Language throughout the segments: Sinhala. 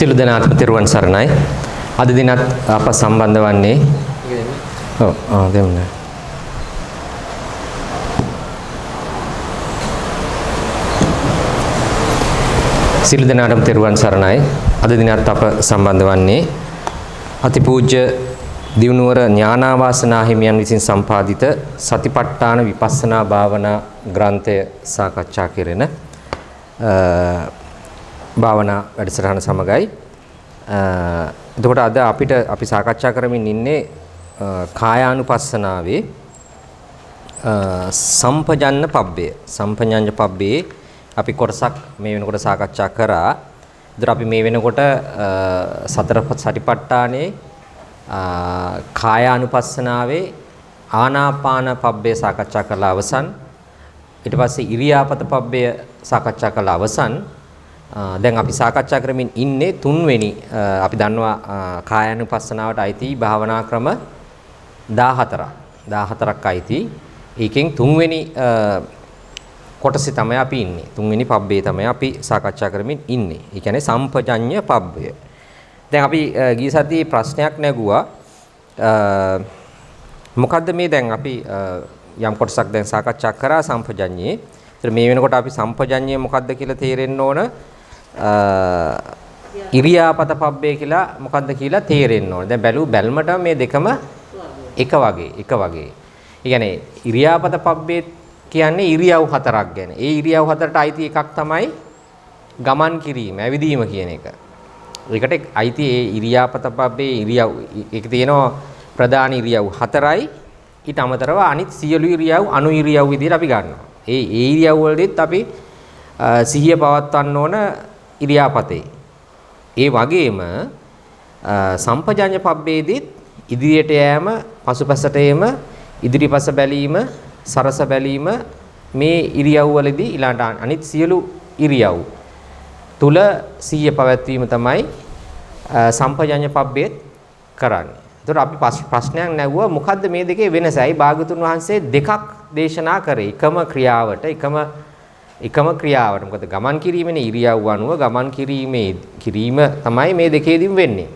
සියලු දෙනාටම තෙරුවන් සරණයි. අද දිනත් අප සම්බන්ධ වන්නේ ඔව් ආ දෙන්න. සියලු දෙනාටම තෙරුවන් සරණයි. අද දිනත් අප සම්බන්ධ වන්නේ අතිපූජ්‍ය දිනුවර ඥානාවාසනා හිමියන් විසින් සම්පාදිත සතිපට්ඨාන විපස්සනා භාවනා ග්‍රන්ථය සාකච්ඡා කෙරෙන භාවනා වැඩසටහන සමගයි. එතකොට අද අපිට අපි සාකච්ඡා කරමින් ඉන්නේ කායානුපස්සනාවේ සම්පජන්න පබ්බය. සම්පජඤ්ඤ පබ්බේ අපි කොටසක් මේ වෙනකොට සාකච්ඡා කරා. ඉතින් අපි මේ වෙනකොට සතර සටිපට්ඨානේ කායානුපස්සනාවේ ආනාපාන පබ්බය සාකච්ඡා කරලා අවසන්. ඊට පස්සේ ඉරියාපත පබ්බය සාකච්ඡා කරලා අවසන්. දැන් අපි සාකච්ඡා කරමින් ඉන්නේ තුන්වෙනි අපි දන්නවා කායानुපස්සනාවට අයිති භාවනා ක්‍රම 14ක් 14ක් අයිති ඒකෙන් තුන්වෙනි කොටසේ තමයි අපි ඉන්නේ තුන්වෙනි පබ්බේ තමයි අපි සාකච්ඡා කරමින් ඉන්නේ ඒ කියන්නේ සම්පජඤ්ඤ පබ්බය දැන් අපි ගිය සතියේ ප්‍රශ්නයක් නැගුවා මොකද්ද මේ දැන් අපි යම් කොටසක් දැන් සාකච්ඡා කරා සම්පජඤ්ඤේ. ඒතර මේ වෙනකොට අපි සම්පජඤ්ඤේ මොකද්ද කියලා තේරෙන්න ඕන. ඉරියාපත පබ්බේ කියලා මොකද්ද කියලා තේරෙන්න ඕනේ. දැන් බැලු බැල්මට මේ දෙකම එක වගේ එක වගේ. ඒ ඉරියාපත පබ්බේ කියන්නේ ඉරියව් හතරක් ගැන. ඒ ඉරියව් හතරට අයිති එකක් තමයි ගමන් කිරීම, ඇවිදීම කියන එක. ඒකට අයිති ඒ ඉරියාපත පබ්බේ ඉරියව් ඒක තියෙනවා ප්‍රධාන ඉරියව් හතරයි. ඊට අමතරව අනිත් සියලු ඉරියව් අනු ඉරියව් විදිහට අපි ගන්නවා. ඒ ඒ ඉරියව් වලදීත් අපි සිහිය පවත්වන්න ඕන ඉරියාපතේ. ඒ වගේම සම්පජඤ්ඤ පබ්බේදීත් ඉදිරියට යෑම, පසුපසට යෑම, ඉදිරිපස බැලීම, සරස බැලීම මේ ඉරියව්වලදී ඊළඟට අනිත් සියලු ඉරියව් තුල සිය පවැත්වීම තමයි සම්පජඤ්ඤ පබ්බේත් කරන්නේ. එතකොට අපි ප්‍රශ්නයක් නැගුවා මොකද්ද මේ දෙකේ වෙනස? ඇයි භාගතුන් වහන්සේ දෙකක් දේශනා කරේ? එකම ක්‍රියාවට එකම එකම ක්‍රියාවට. මොකද ගමන් කිරීමනේ ඉරියව් අනුව ගමන් කිරීමේ කිරීම තමයි මේ දෙකේදීම වෙන්නේ.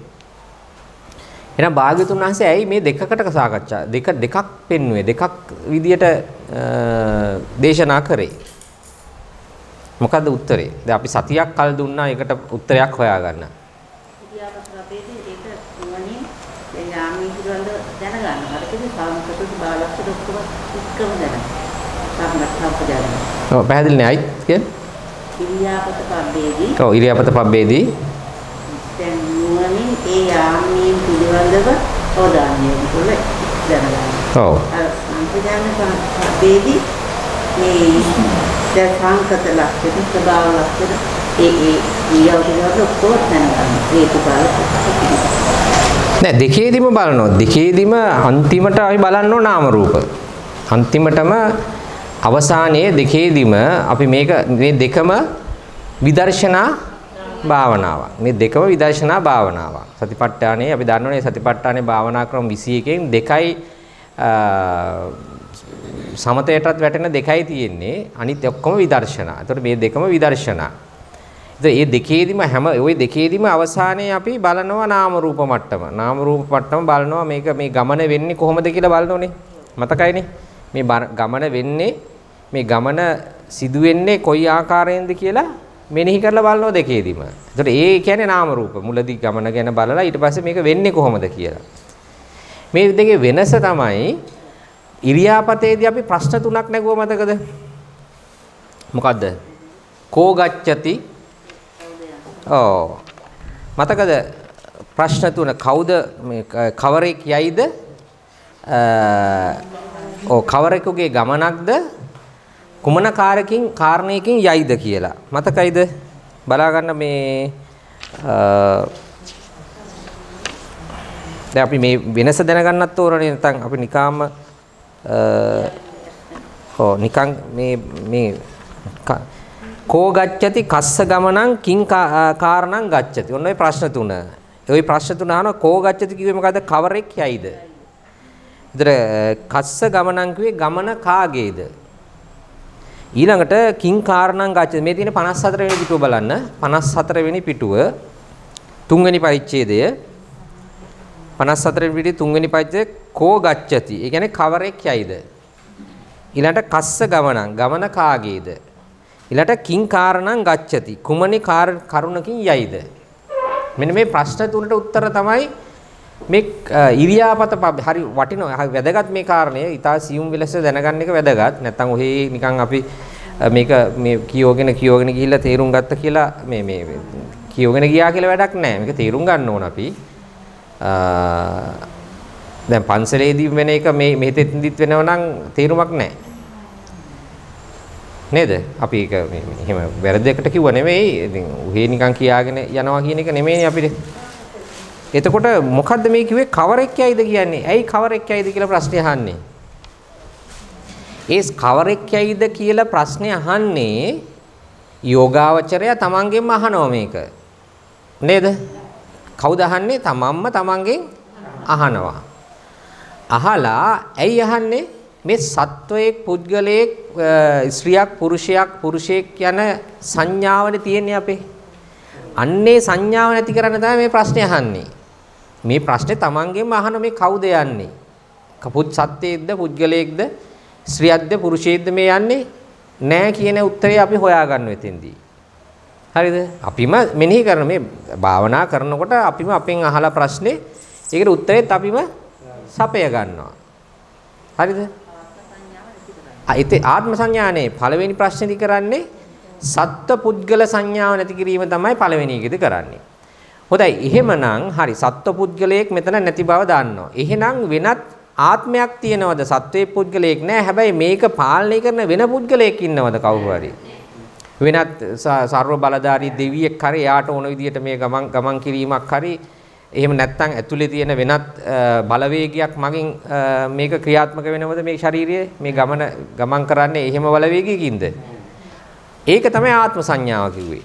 එහෙනම් භාග්‍යතුන් වහන්සේ ඇයි මේ දෙකකට සාකච්ඡා දෙක දෙකක් පෙන්වුවේ දෙකක් විදියට දේශනා කරේ. මොකද්ද උත්තරේ? දැන් අපි සතියක් කල් දුන්නා ඒකට උත්තරයක් හොයාගන්න. දැනගන්න. අර කියන්නේ සාමකතු බාලස්ස ඔක්කොම එක්කම දැනගන්න. ඔව් පැහැදිලි නේ අයිත් කියන්නේ ඉරියාපත පබ්බේදී ඔව් ඉරියාපත පබ්බේදී දැන් නුවණින් ඒ යාමීන් පිළිබඳව හොදාන්නේ කොහොමද දැනගන්න ඔව් සංකේතන පබ්බේදී මේ දැන් සංකත ලක්ෂණ ස්වභාව ලක්ෂණ ඒ ඒ ඉරියාපත පිළිබඳව ඔක්කොම දැනගන්න ඒක බලන්න නෑ දෙකේදීම බලනවා දෙකේදීම අන්තිමට අපි බලන්නෝ නාම රූප අන්තිමටම අවසානයේ දෙකේදීම අපි මේක මේ දෙකම විදර්ශනා භාවනාවක්. මේ දෙකම විදර්ශනා භාවනාවක්. සතිපට්ඨානයේ අපි දන්නවනේ සතිපට්ඨානයේ භාවනා ක්‍රම 21කින් දෙකයි සමතයටත් වැටෙන දෙකයි තියෙන්නේ. අනිත් ඔක්කොම විදර්ශනා. ඒතකොට මේ දෙකම විදර්ශනා. ඉතින් මේ දෙකේදීම හැම ওই දෙකේදීම අවසානයේ අපි බලනවා නාම රූප මට්ටම. නාම රූප මට්ටම බලනවා මේක මේ ගමන වෙන්නේ කොහොමද කියලා බලනෝනේ. මතකයිනේ. මේ ගමන වෙන්නේ මේ ගමන සිදුවෙන්නේ කොයි ආකාරයෙන්ද කියලා මෙනෙහි කරලා බලනෝ දෙකේදීම. එතකොට ඒ කියන්නේ නාම රූප. මුලදී ගමන ගැන බලලා ඊට පස්සේ මේක වෙන්නේ කොහොමද කියලා. මේ දෙකේ වෙනස තමයි ඉරියාපතේදී අපි ප්‍රශ්න තුනක් නැගුවා මතකද? මොකද්ද? කෝ ගච්ඡති? ඔව්. මතකද ප්‍රශ්න තුන කවුද මේ කවරෙක් යයිද? ඔව් කවරෙකුගේ ගමනක්ද? කුමන කාරකින් කාරණයකින් යයිද කියලා. මතකයිද? බලාගන්න මේ දැන් අපි මේ වෙනස දැනගන්නත් ඕනේ නැත්නම් අපි නිකාම ඔව් නිකන් මේ මේ කෝ ගච්ඡති කස්ස ගමනං කිං කාරණං ගච්ඡති. ඔන්න ඔය ප්‍රශ්න තුන. ওই ප්‍රශ්න තුන අහන කෝ ගච්ඡති කිව්වේ මොකද්ද? කවරෙක් යයිද? විතර කස්ස ගමනං කිව්වේ ගමන කාගේද? ඊළඟට කිං කාරණං ගච්ඡති මේ තියෙන 54 වෙනි පිටුව බලන්න 54 වෙනි පිටුව තුන්වෙනි පරිච්ඡේදය 54 වෙනි පිටුවේ තුන්වෙනි පරිච්ඡේදය කෝ ගච්ඡති ඒ කියන්නේ කවරෙක් යයිද ඊළඟට කස්ස ගමනං ගමන කාගේද ඊළඟට කිං කාරණං ගච්ඡති කුමනි කරුණකින් යයිද මෙන්න මේ ප්‍රශ්න තුනට උත්තර තමයි මේ ඉරියාපත හරි වටිනවා වැදගත් මේ කාරණය ඉතා සියුම් වෙලස දැනගන්න එක වැදගත් නැත්තම් ඔහි නිකන් අපි මේක මේ කියෝගෙන කියෝගෙන ගිහිල්ලා තේරුම් ගත්ත කියලා මේ මේ කියෝගෙන ගියා කියලා වැඩක් නැහැ මේක තේරුම් ගන්න ඕන අපි දැන් පන්සලේදී වෙන එක මේ මෙතෙන්දිත් වෙනව නම් තේරුමක් නැහැ නේද අපි ඒක මේ එහෙම වැරදයකට කිව්ව නෙමෙයි ඉතින් උහේ නිකන් කියාගෙන යනවා කියන එක නෙමෙයිනේ අපිට එතකොට මොකද්ද මේ කිව්වේ කවරෙක් යයිද කියන්නේ? ඇයි කවරෙක් යයිද කියලා ප්‍රශ්නේ අහන්නේ? ඒ කවරෙක් යයිද කියලා ප්‍රශ්නේ අහන්නේ යෝගාවචරය තමන්ගෙන්ම අහනවා මේක. නේද? කවුද අහන්නේ? තමන්ම තමන්ගෙන් අහනවා. අහලා ඇයි අහන්නේ? මේ සත්වයේ පුද්ගලයේ ස්ත්‍රියක් පුරුෂයක් පුරුෂයෙක් යන සංඥාවනේ තියෙන්නේ අපේ. අන්නේ සංඥාව නැති කරන්න තමයි මේ ප්‍රශ්නේ අහන්නේ. මේ ප්‍රශ්නේ තමන්ගෙන්ම අහන මේ කවුද යන්නේ? කපුත් සත්‍යයේද පුද්ගලයේද ස්ත්‍රියක්ද පුරුෂයේද මේ යන්නේ? නෑ කියන උත්තරේ අපි හොයාගන්න වෙතින්දී. හරිද? අපිම මෙනෙහි කරන මේ භාවනා කරනකොට අපිම අපෙන් අහලා ප්‍රශ්නේ ඒකට උත්තරෙත් අපිම සපය ගන්නවා. හරිද? ආත්ම සංඥානේ පළවෙනි ප්‍රශ්නේදී කරන්නේ සත්ත්ව පුද්ගල සංඥාව නැති කිරීම තමයි පළවෙනි එකේදී කරන්නේ. හොඳයි එහෙමනම් හරි සත්වපුද්ගලයෙක් මෙතන නැති බව දන්නවා. එහෙනම් වෙනත් ආත්මයක් තියනවද සත්වයේ පුද්ගලයෙක් නෑ. හැබැයි මේක පාලනය කරන වෙන පුද්ගලයෙක් ඉන්නවද කවුරු වෙනත් ਸਰව බලධාරී දෙවියෙක් හරි යාට ඕන විදිහට මේ ගමන් ගමන් කිරීමක් හරි එහෙම නැත්නම් ඇතුලේ තියෙන වෙනත් බලවේගයක් මගින් මේක ක්‍රියාත්මක වෙනවද මේ ශාරීරිය මේ ගමන ගමන් කරන්නේ එහෙම බලවේගයකින්ද ඒක තමයි ආත්ම සංඥාව කිව්වේ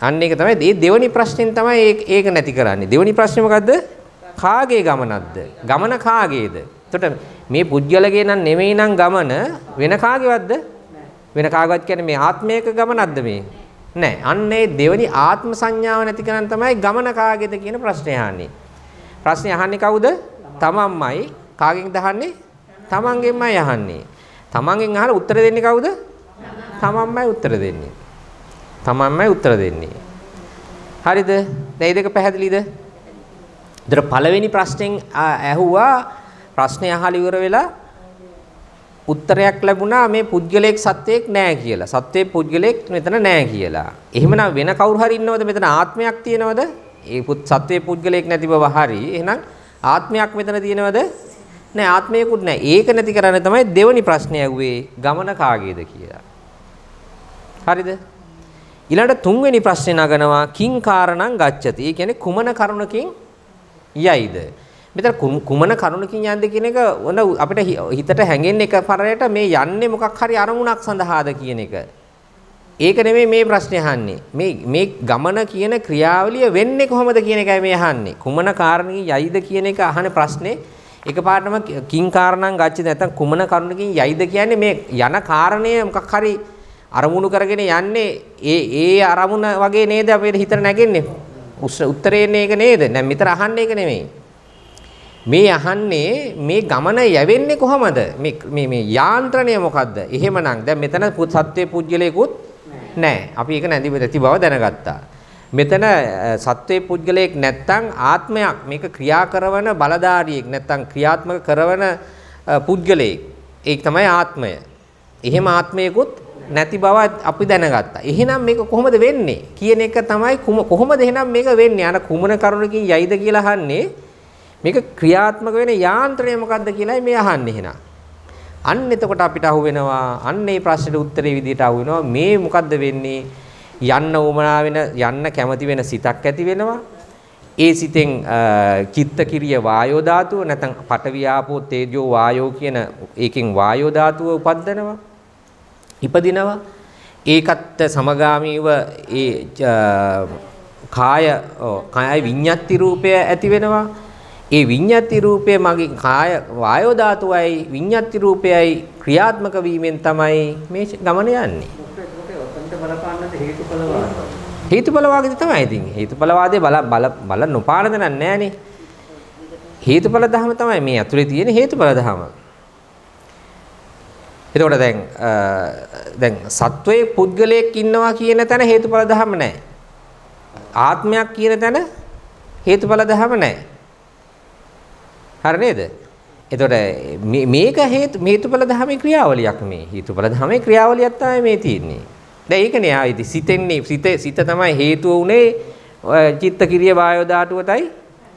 අන්න ඒක තමයි මේ දෙවනි ප්‍රශ්නෙන් තමයි ඒක නැති කරන්නේ. දෙවනි ප්‍රශ්නේ මොකද්ද? කාගේ ගමනක්ද? ගමන කාගේද? එතකොට මේ පුජ්‍යලගේ නම් නෙමෙයි නම් ගමන වෙන කාගේවත්ද? වෙන කාගවත් කියන්නේ මේ ආත්මයක ගමනක්ද මේ? නෑ. අන්න ඒ දෙවනි ආත්ම සංඥාව නැති කරන් තමයි ගමන කාගේද කියන ප්‍රශ්නේ අහන්නේ. ප්‍රශ්නේ අහන්නේ කවුද? තමන්මයි. කාගෙන්ද අහන්නේ? තමන්ගෙන්මයි අහන්නේ. තමන්ගෙන් අහලා උත්තර දෙන්නේ කවුද? තමන්මයි උත්තර දෙන්නේ. තමන්මයි උත්තර දෙන්නේ. හරිද? දැන් දෙක පැහැදිලිද? දර පළවෙනි ප්‍රශ්නෙන් ඇහුවා ප්‍රශ්නේ අහලා ඉවර වෙලා උත්තරයක් ලැබුණා මේ පුද්ගලයෙක් සත්වයක් නෑ කියලා. සත්වයේ පුද්ගලයෙක් මෙතන නෑ කියලා. එහෙමනම් වෙන කවුරු හරි ඉන්නවද මෙතන ආත්මයක් තියෙනවද? ඒ පුත් සත්වයේ පුද්ගලයෙක් නැති බව හරි. එහෙනම් ආත්මයක් මෙතන තියෙනවද? නෑ ආත්මයකුත් නෑ. ඒක නැති කරන්න තමයි දෙවනි ප්‍රශ්නේ ඇහුවේ. ගමන කාගේද කියලා. හරිද? ඊළඟට තුන්වෙනි ප්‍රශ්නේ නගනවා කිං කාරණං ගච්ඡති. ඒ කියන්නේ කුමන කරුණකින් යයිද? මෙතන කුමන කරුණකින් යන්ද කියන එක ඔන්න අපිට හිතට හැඟෙන එක පරයට මේ යන්නේ මොකක් හරි අරමුණක් සඳහාද කියන එක. ඒක නෙමෙයි මේ ප්‍රශ්නේ අහන්නේ. මේ මේ ගමන කියන ක්‍රියාවලිය වෙන්නේ කොහොමද කියන එකයි මේ අහන්නේ. කුමන කාරණකින් යයිද කියන එක අහන ප්‍රශ්නේ එකපාරටම කිං කාරණං ගච්ඡති නැත්නම් කුමන කරුණකින් යයිද කියන්නේ මේ යන කාරණය මොකක් හරි අරමුණු කරගෙන යන්නේ ඒ ඒ අරමුණ වගේ නේද අපේ හිතට නැගෙන්නේ උත්තරේ ඒක නේද දැන් මෙතන අහන්නේ ඒක නෙමෙයි මේ අහන්නේ මේ ගමන යවෙන්නේ කොහමද මේ මේ මේ යාන්ත්‍රණය මොකද්ද එහෙමනම් දැන් මෙතන සත්වේ පුජ්‍යලයකුත් නැහැ අපි ඒක නැති වෙති බව දැනගත්තා මෙතන සත්වේ පුද්ගලයෙක් නැත්තම් ආත්මයක් මේක ක්‍රියා කරන බලධාරියෙක් නැත්තම් ක්‍රියාත්මක කරන පුද්ගලයෙක් ඒක තමයි ආත්මය. එහෙම ආත්මයකුත් නැති බව අපි දැනගත්තා. එහෙනම් මේක කොහොමද වෙන්නේ කියන එක තමයි කොහොමද එහෙනම් මේක වෙන්නේ? අර කුමන කරුණකින් යයිද කියලා අහන්නේ. මේක ක්‍රියාත්මක වෙන යාන්ත්‍රණය මොකද්ද කියලායි මේ අහන්නේ එහෙනම්. අන්න එතකොට අපිට අහුවෙනවා. අන්න ඒ ප්‍රශ්නෙට උත්තරේ විදිහට අහුවෙනවා. මේ මොකද්ද වෙන්නේ? යන්න උමනා වෙන යන්න කැමති වෙන සිතක් ඇති වෙනවා. ඒ සිතෙන් චිත්ත කිරිය වායෝ ධාතුව නැත්නම් පඨවි ආපෝ තේජෝ වායෝ කියන ඒකෙන් වායෝ ධාතුව උපද්දනවා ඉපදිනවා ඒකත් සමගාමීව ඒ කාය කාය විඤ්ඤාති රූපය ඇති වෙනවා ඒ විඤ්ඤාති රූපය මගේ කාය වායෝ ධාතුවයි විඤ්ඤාති රූපයයි ක්‍රියාත්මක වීමෙන් තමයි මේ ගමන යන්නේ හේතුඵල වාදය තමයි ඉතින් හේතුඵල වාදේ බල බල බල නොපාන දනන්නේ නැහනේ හේතුඵල ධහම තමයි මේ ඇතුලේ තියෙන හේතුඵල ධහම එතකොට දැන් දැන් සත්වයේ පුද්ගලයෙක් ඉන්නවා කියන තැන හේතුඵල ධහම නැහැ. ආත්මයක් කියන තැන හේතුඵල ධහම නැහැ. හරි නේද? එතකොට මේක හේතු හේතුඵල ධහමේ ක්‍රියාවලියක් මේ. හේතුඵල ධහමේ ක්‍රියාවලියක් තමයි මේ තියෙන්නේ. දැන් ඒකනේ ආයිති සිතෙන්නේ සිත සිත තමයි හේතුව උනේ චිත්ත කිරිය වායෝ ධාටුවටයි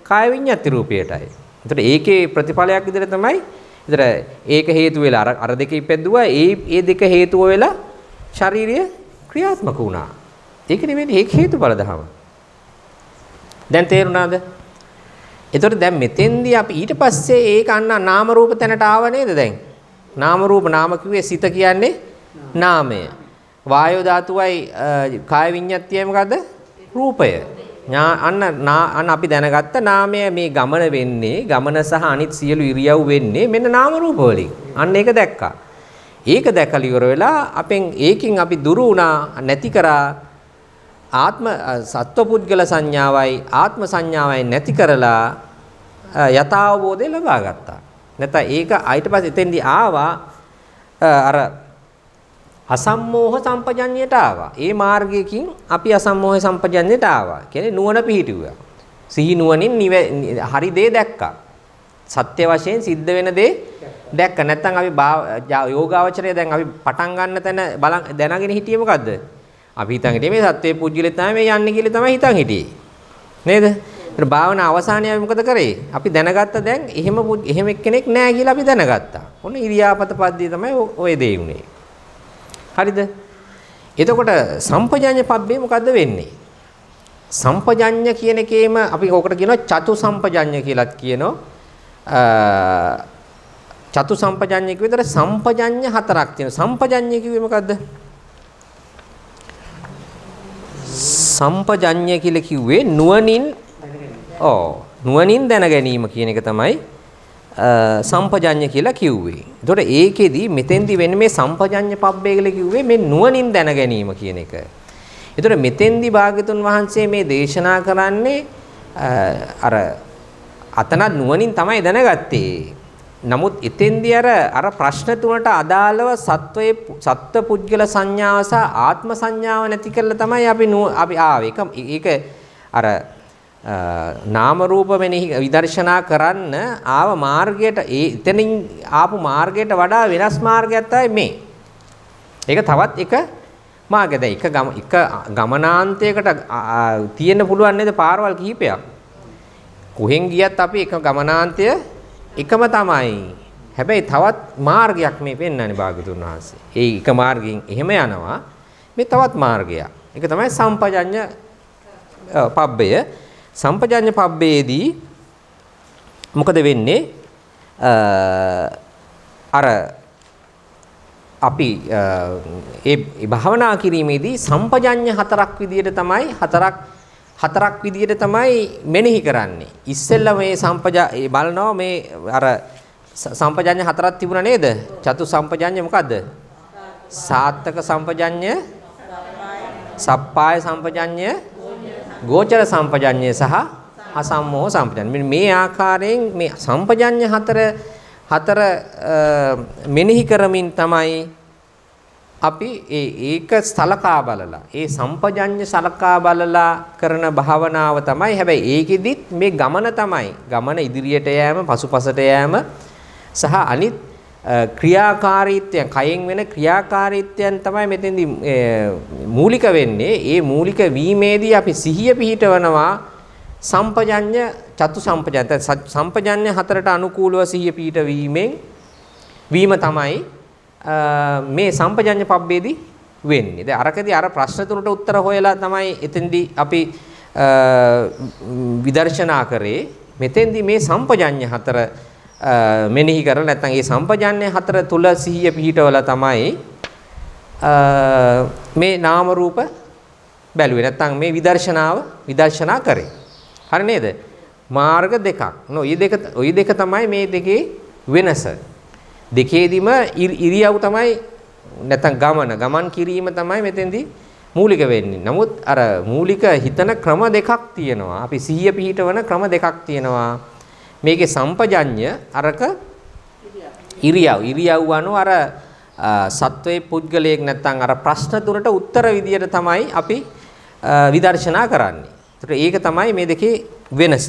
කාය විඤ්ඤාති රූපයටයි. එතකොට ඒකේ ප්‍රතිඵලයක් විදිහට තමයි ඒතර ඒක හේතු වෙලා අර අර දෙක ඉපැද්දුවා ඒ ඒ දෙක හේතුව වෙලා ශාරීරිය ක්‍රියාත්මක වුණා. ඒක නෙමෙයි ඒක හේතුඵල ධම. දැන් තේරුණාද? එතකොට දැන් මෙතෙන්දී අපි ඊට පස්සේ ඒක අන්න නාම රූප තැනට ආව නේද දැන්? නාම රූප නාම කිව්වේ සිත කියන්නේ නාමය. වායෝ ධාතුවයි කාය විඤ්ඤාතියයි මොකද්ද? රූපය. අන්න අන්න අපි දැනගත්ත නාමය මේ ගමන වෙන්නේ ගමන සහ අනිත් සියලු ඉරියව් වෙන්නේ මෙන්න නාම රූප වලින්. අන්න ඒක දැක්කා. ඒක දැකලා ඉවර වෙලා අපෙන් ඒකින් අපි දුරු වුණා නැති කරා ආත්ම සත්වපුද්ගල සංඥාවයි ආත්ම සංඥාවයි නැති කරලා යථාබෝධය ලබා ගත්තා. නැත්නම් ඒක ඊට පස්සේ එතෙන්දී ආවා අර අසම්මෝහ සම්පජඤ්ඤයට ආවා. ඒ මාර්ගයකින් අපි අසම්මෝහ සම්පජඤ්ඤයට ආවා. කියන්නේ නුවණ පිහිටුවා. සිහි නුවණින් හරි දේ දැක්කා. සත්‍ය වශයෙන් සිද්ධ වෙන දේ දැක්ක. නැත්නම් අපි යෝගාවචරය දැන් අපි පටන් ගන්න තැන බලන් දැනගෙන හිටියේ මොකද්ද? අපි හිතන් හිටියේ මේ සත්‍යයේ පුජ්‍යලෙ තමයි මේ යන්නේ කියලා තමයි හිතන් හිටියේ. නේද? ඒතර භාවනා අවසානයේ අපි මොකද කරේ? අපි දැනගත්ත දැන් එහෙම එහෙම එක්කෙනෙක් නැහැ කියලා අපි දැනගත්තා. ඔන්න ඉරියාපත පද්ධතිය තමයි ওই දේ උනේ. හරිද? එතකොට සම්පජඤ්ඤ පබ්බේ මොකද්ද වෙන්නේ? සම්පජඤ්ඤ කියන එකේම අපි ඕකට කියනවා චතු සම්පජඤ්ඤ කියලාත් කියනවා. චතු සම්පජඤ්ඤ කිව්වේතර සම්පජඤ්ඤ හතරක් තියෙනවා. සම්පජඤ්ඤ කිව්වේ මොකද්ද? සම්පජඤ්ඤ කියලා කිව්වේ නුවණින් ඕ නුවණින් දැන ගැනීම කියන එක තමයි සම්පජඤ්ඤ කියලා කිව්වේ. එතකොට ඒකෙදි මෙතෙන්දි වෙන්නේ මේ සම්පජඤ්ඤ පබ්බේ කියලා කිව්වේ මේ නුවණින් දැන ගැනීම කියන එක. එතකොට මෙතෙන්දි භාග්‍යතුන් වහන්සේ මේ දේශනා කරන්නේ අර අතන නුවණින් තමයි දැනගත්තේ. නමුත් එතෙන්දි අර අර ප්‍රශ්න තුනට අදාළව සත්වයේ සත්ත්ව පුද්ගල සංඥාව සහ ආත්ම සංඥාව නැති කරලා තමයි අපි අපි ආවේ. ඒක අර නාම රූප මෙනෙහි විදර්ශනා කරන්න ආව මාර්ගයට ඒ එතනින් ආපු මාර්ගයට වඩා වෙනස් මාර්ගයක් තමයි මේ. ඒක තවත් එක මාර්ගයද එක ගම එක ගමනාන්තයකට තියෙන්න පුළුවන් නේද පාරවල් කිහිපයක්. කොහෙන් ගියත් අපි එක ගමනාන්තය එකම තමයි. හැබැයි තවත් මාර්ගයක් මේ පෙන්වන්නේ භාගතුන් වහන්සේ. ඒ එක මාර්ගයෙන් එහෙම යනවා. මේ තවත් මාර්ගයක්. ඒක තමයි සම්පජඤ්ඤ පබ්බය සම්පජඤ්ඤ පබ්බේදී මොකද වෙන්නේ අර අපි ඒ භාවනා කිරීමේදී සම්පජඤ්ඤ හතරක් විදියට තමයි හතරක් හතරක් විදියට තමයි මෙනෙහි කරන්නේ ඉස්සෙල්ලා මේ සම්පජා බලනවා මේ අර සම්පජඤ්ඤ හතරක් තිබුණා නේද චතු සම්පජඤ්ඤ මොකද්ද සාත්තක සම්පජඤ්ඤ සප්පාය සම්පජඤ්ඤ ගෝචර සම්පජඤ්ඤය සහ අසම්මෝහ සම්පජඤ්ඤය. මේ ආකාරයෙන් මේ සම්පජඤ්ඤ හතර හතර මෙනෙහි කරමින් තමයි අපි ඒ ඒක සලකා බලලා ඒ සම්පජඤ්ඤ සලකා බලලා කරන භාවනාව තමයි හැබැයි ඒකෙදිත් මේ ගමන තමයි ගමන ඉදිරියට යෑම පසුපසට යෑම සහ අනිත් ක්‍රියාකාරීත්වයන් කයෙන් වෙන ක්‍රියාකාරීත්වයන් තමයි මෙතෙන්දි මූලික වෙන්නේ. ඒ මූලික වීමේදී අපි සිහිය පිහිටවනවා සම්පජඤ්ඤ චතු සම්පජඤ්ඤ සම්පජඤ්ඤ හතරට අනුකූලව සිහිය පිහිටවීමෙන් වීම තමයි මේ සම්පජඤ්ඤ පබ්බේදී වෙන්නේ. දැන් අරකදී අර ප්‍රශ්න තුනට උත්තර හොයලා තමයි එතෙන්දී අපි විදර්ශනා කරේ. මෙතෙන්දී මේ සම්පජඤ්ඤ හතර මෙනෙහි කරලා නැත්නම් ඒ සම්පජාන්නේ හතර තුල සිහිය පිහිටවලා තමයි මේ නාම රූප බැලුවේ නැත්නම් මේ විදර්ශනාව විදර්ශනා කරේ. හරි නේද? මාර්ග දෙකක්. නොයි දෙක ඔයි දෙක තමයි මේ දෙකේ වෙනස. දෙකේදීම ඉරියව් තමයි නැත්නම් ගමන ගමන් කිරීම තමයි මෙතෙන්දී මූලික වෙන්නේ. නමුත් අර මූලික හිතන ක්‍රම දෙකක් තියෙනවා. අපි සිහිය පිහිටවන ක්‍රම දෙකක් තියෙනවා. මේකේ සම්පජඤ්ඤ අරක ඉරියව් ඉරියව් අනුව අර සත්වයේ පුද්ගලයෙක් නැත්නම් අර ප්‍රශ්න තුනට උත්තර විදියට තමයි අපි විදර්ශනා කරන්නේ. ඒතර ඒක තමයි මේ දෙකේ වෙනස.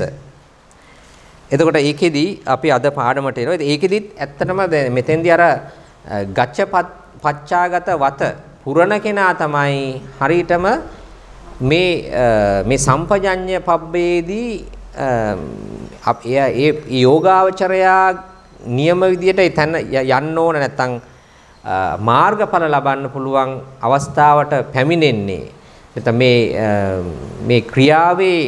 එතකොට ඒකෙදි අපි අද පාඩමට එනවා. ඒකෙදිත් ඇත්තටම මෙතෙන්දී අර ගච්ඡ පච්චාගත වත පුරණ කෙනා තමයි හරියටම මේ මේ සම්පජඤ්ඤ පබ්බේදී එයා ඒ යෝගාවචරයා නියම විදියට එතන යන්න ඕන නැත්නම් මාර්ගඵල ලබන්න පුළුවන් අවස්ථාවට පැමිණෙන්නේ නැත්නම් මේ මේ ක්‍රියාවේ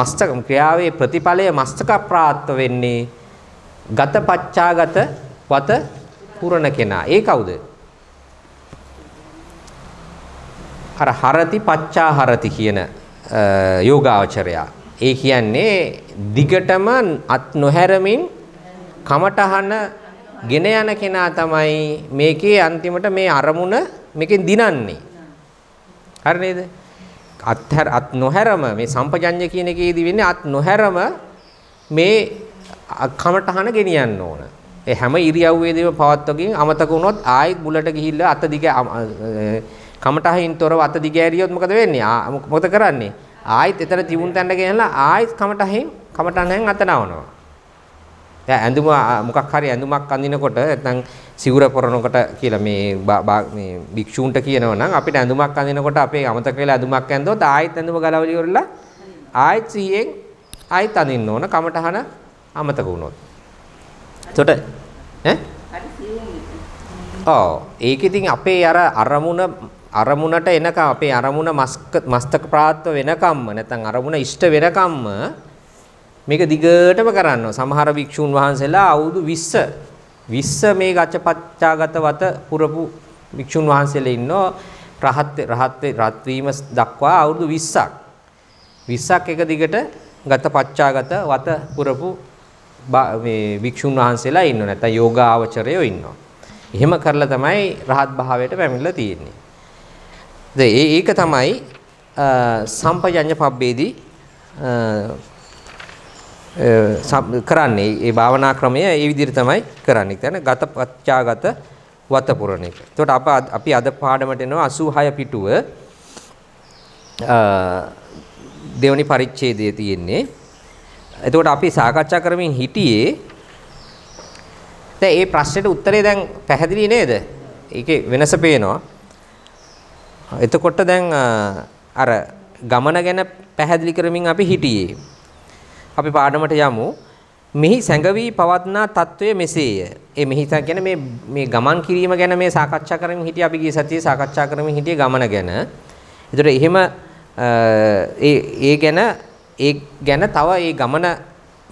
මස්තක ක්‍රියාවේ ප්‍රතිඵලය මස්තක ප්‍රාත්ත වෙන්නේ ගතපච්චාගත වත පුරණ කෙනා. ඒ කවුද? අර හරති පච්චාහරති කියන යෝගාවචරයා. ඒ කියන්නේ දිගටම අත් නොහැරමින් කමටහන ගෙන යන කෙනා තමයි මේකේ අන්තිමට මේ අරමුණ මේකෙන් දිනන්නේ. හරි නේද? අත්හැර අත් නොහැරම මේ සම්පජඤ්ඤ කියන එකේදී වෙන්නේ අත් නොහැරම මේ කමටහන ගෙනියන්න ඕන. ඒ හැම ඉරියව්වේදීම පවත්වකින් අමතක වුණොත් ආයෙත් බුලට ගිහිල්ලා අත දිග කමටහින් තොරව අත දිග ඇරියොත් මොකද වෙන්නේ? මොකද කරන්නේ? ආයෙත් එතන තියුණු තැනට ගෙනලා ආයෙත් කමටහෙන් කමටහන් අත නවනවා. දැන් ඇඳුම මොකක් හරි ඇඳුමක් අඳිනකොට නැත්නම් සිවුර පොරනකොට කියලා මේ මේ භික්ෂූන්ට කියනවනම් අපිට ඇඳුමක් අඳිනකොට අපේ අමතක වෙලා ඇඳුමක් ඇඳද්දොත් ආයෙත් ඇඳුම ගලවලි කරලා ආයෙත් සීයෙන් ආයෙත් අඳින්න ඕන කමටහන අමතක වුණොත්. එතකොට ඈ? ඔව් ඒක ඉතින් අපේ අර අරමුණ අරමුණට එනකම් අපේ අරමුණ මස්තක ප්‍රාත්ව වෙනකම්ම නැත්නම් අරමුණ ඉෂ්ට වෙනකම්ම මේක දිගටම කරනවා. සමහර වික්ෂුන් වහන්සේලා අවුරුදු 20 20 මේ ගච්ඡපච්චාගත වත පුරපු වික්ෂුන් වහන්සේලා ඉන්නෝ රහත් රහත් රත් වීම දක්වා අවුරුදු 20ක් 20ක් එක දිගට ගතපච්චාගත වත පුරපු මේ වික්ෂුන් වහන්සේලා ඉන්නෝ නැත්නම් යෝගාවචරයෝ ඉන්නවා. එහෙම කරලා තමයි රහත් භාවයට පැමිණලා තියෙන්නේ. ඒක තමයි සම්පජඤ්ඤ පබ්බේදී කරන්නේ ඒ භාවනා ක්‍රමය ඒ විදිහට තමයි කරන්නේ. කියන්නේ ගත පච්චාගත වතපුරණ එක. එතකොට අප අපි අද පාඩමට එනවා 86 පිටුව දෙවනි පරිච්ඡේදයේ තියෙන්නේ. එතකොට අපි සාකච්ඡා කරමින් හිටියේ දැන් මේ ප්‍රශ්නෙට උත්තරේ දැන් පැහැදිලි නේද? ඒකේ වෙනස පේනවා. එතකොට දැන් අර ගමන ගැන පැහැදිලි කරමින් අපි හිටියේ. අපි පාඩමට යමු. මෙහි සැඟවි පවත්නා తত্ত্বය මෙසේය. ඒ මෙහි කියන්නේ මේ මේ ගමන් කිරීම ගැන මේ සාකච්ඡා කරමින් හිටියේ අපි ගිය සතියේ සාකච්ඡා කරමින් හිටියේ ගමන ගැන. ඒතර එහෙම ඒ ඒ ගැන ඒ ගැන තව ඒ ගමන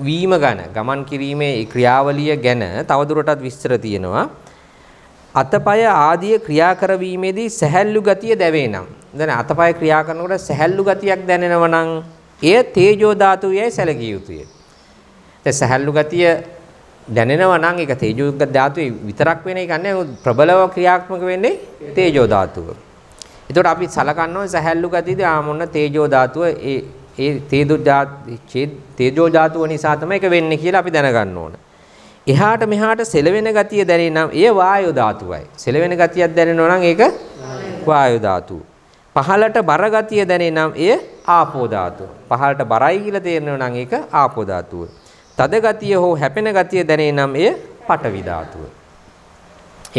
වීම ගැන ගමන් කිරීමේ ක්‍රියාවලිය ගැන තවදුරටත් විස්තර තියෙනවා. අතපය ආදිය ක්‍රියා කරවීමේදී සැහැල්ලු ගතිය දැවේ නම් දැන් අතපය ක්‍රියා කරනකොට සැහැල්ලු ගතියක් දැනෙනව නම් එය තේජෝ ධාතුවේයි සැලකිය යුතුය. දැන් සැහැල්ලු ගතිය දැනෙනව නම් ඒක තේජෝ ධාතුවේ විතරක් වෙන එක නෑ ප්‍රබලව ක්‍රියාත්මක වෙන්නේ තේජෝ ධාතුව. එතකොට අපි සලකන්න ඕනේ සැහැල්ලු ගතියද ආ මොන තේජෝ ධාතුව ඒ ඒ තේජෝ ධාතුව නිසා තමයි ඒක වෙන්නේ කියලා අපි දැනගන්න ඕනේ. එහාට මෙහාට සෙලවෙන ගතිය දැනෙනම් එය වායෝ ධාතුවයි. සෙලවෙන ගතියක් දැනෙනවා නම් ඒක වායෝ ධාතුව. පහළට බර ගතිය දැනෙනම් එය ආපෝ ධාතුව. පහළට බරයි කියලා තේරෙනවා නම් ඒක ආපෝ ධාතුව. තද ගතිය හෝ හැපෙන ගතිය දැනෙනම් එය පඨවි ධාතුව.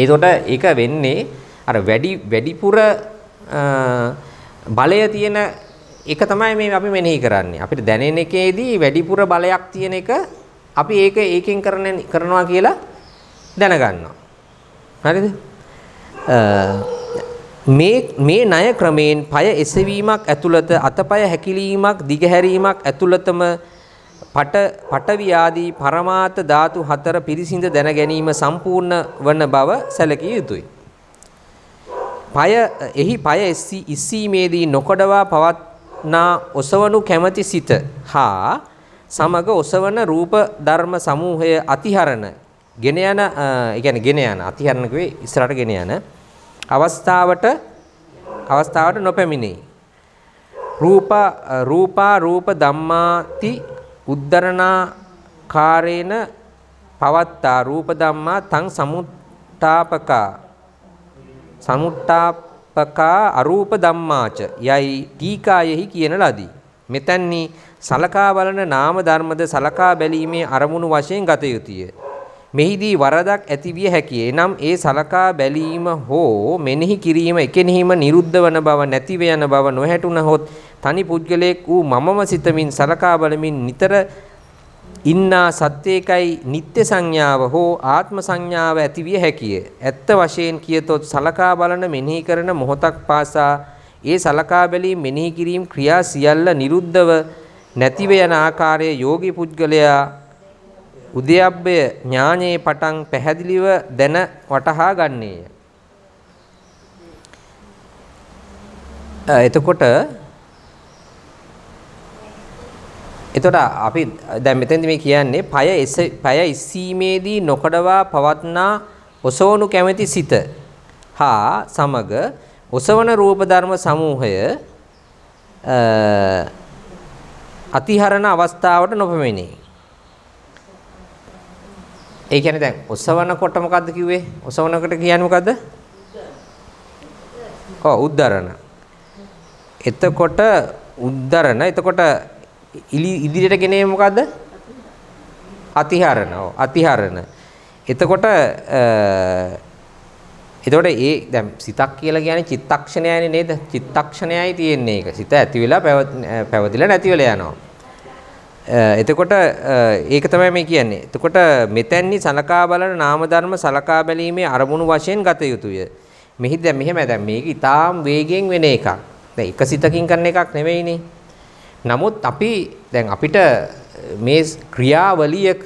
ඒතකොට ඒක වෙන්නේ අර වැඩි වැඩිපුර බලය තියෙන එක තමයි මේ අපි මෙනෙහි කරන්නේ. අපිට දැනෙන එකේදී වැඩිපුර බලයක් තියෙන එක අපි ඒක ඒකෙන් කරන කරනවා කියලා දැනගන්නවා. හරිද? මේ මේ ණය ක්‍රමයෙන් পায় එසවීමක් ඇතුළත අතපය හැකිලීමක් දිගහැරීමක් ඇතුළතම පට පටවියාදී පරමාත ධාතු හතර පිරිසිඳ දැන ගැනීම සම්පූර්ණ වන බව සැලකිය යුතුය. පය එහි පය ඉස්සීමේදී නොකඩවා පවත්නා ඔසවනු කැමැති සිත හා සමග ඔසවන රූප ධර්ම සමූහය අතිහරණ ගෙන යන ඒ කියන්නේ ගෙන යන අතිහරණ කිව්වේ ඉස්සරහට ගෙන යන අවස්ථාවට අවස්ථාවට නොපැමිණේ රූප රූපා රූප ධම්මාති උද්දරණා කාරේන පවත්තා රූප ධම්මා තං සමුත්තාපකා සමුත්තාපකා අරූප ධම්මාච යයි ටීකායෙහි කියන ලදී මෙතැන්නේ සලකා බලන නාම ධර්මද සලකා බැලීමේ අරමුණු වශයෙන් ගත යුතුය. මෙහිදී වරදක් ඇතිවිය හැකිය. එනම් ඒ සලකා බැලීම හෝ මෙනෙහි කිරීම එකෙනෙහිම නිරුද්ධ වන බව නැතිව යන බව නොහැටුනහොත් තනි පුද්ගලයෙක් වූ මමම සිතමින් සලකා බලමින් නිතර ඉන්නා සත්‍යයකයි නිත්‍ය සංඥාව හෝ ආත්ම සංඥාව ඇතිවිය හැකිය. ඇත්ත වශයෙන් කියතොත් සලකා බලන මෙනෙහි කරන මොහොතක් පාසා ඒ සලකා බැලීම මෙනෙහි කිරීම ක්‍රියා සියල්ල නිරුද්ධව නැතිව යන ආකාරයේ යෝගී පුද්ගලයා උද්‍යප්පය ඥානයේ පටන් පැහැදිලිව දැන වටහා ගන්නේය. එතකොට එතකොට අපි දැන් මෙතෙන්ද මේ කියන්නේ পায় পায় ඉස්සීමේදී නොකඩවා පවත්නා ඔසවනු කැමැති සිත හා සමග ඔසවන රූප ධර්ම සමූහය අතිහරණ අවස්ථාවට නොපෙමිනේ. ඒ කියන්නේ දැන් ඔසවනකොට මොකද්ද කිව්වේ? ඔසවනකට කියන්නේ මොකද්ද? ඔව් උද්දරණ. එතකොට උද්දරණ එතකොට ඉදිරියට ගෙනේ මොකද්ද? අතිහරණ. ඔව් අතිහරණ. එතකොට එතකොට ඒ දැන් සිතක් කියලා කියන්නේ චිත්තක්ෂණයයි නේද? චිත්තක්ෂණයයි තියෙන්නේ ඒක. සිත ඇති වෙලා පැවතිලා නැති වෙලා යනවා. එතකොට ඒක තමයි මේ කියන්නේ. එතකොට මෙතෙන්දි සලකා බලන නාම ධර්ම සලකා බැලීමේ අරමුණු වශයෙන් ගත යුතුය. මෙහි දැන් මෙහෙම දැන් මේක ඊටාම් වේගයෙන් වෙන එකක්. දැන් එක සිතකින් කරන එකක් නෙවෙයිනේ. නමුත් අපි දැන් අපිට මේ ක්‍රියාවලියක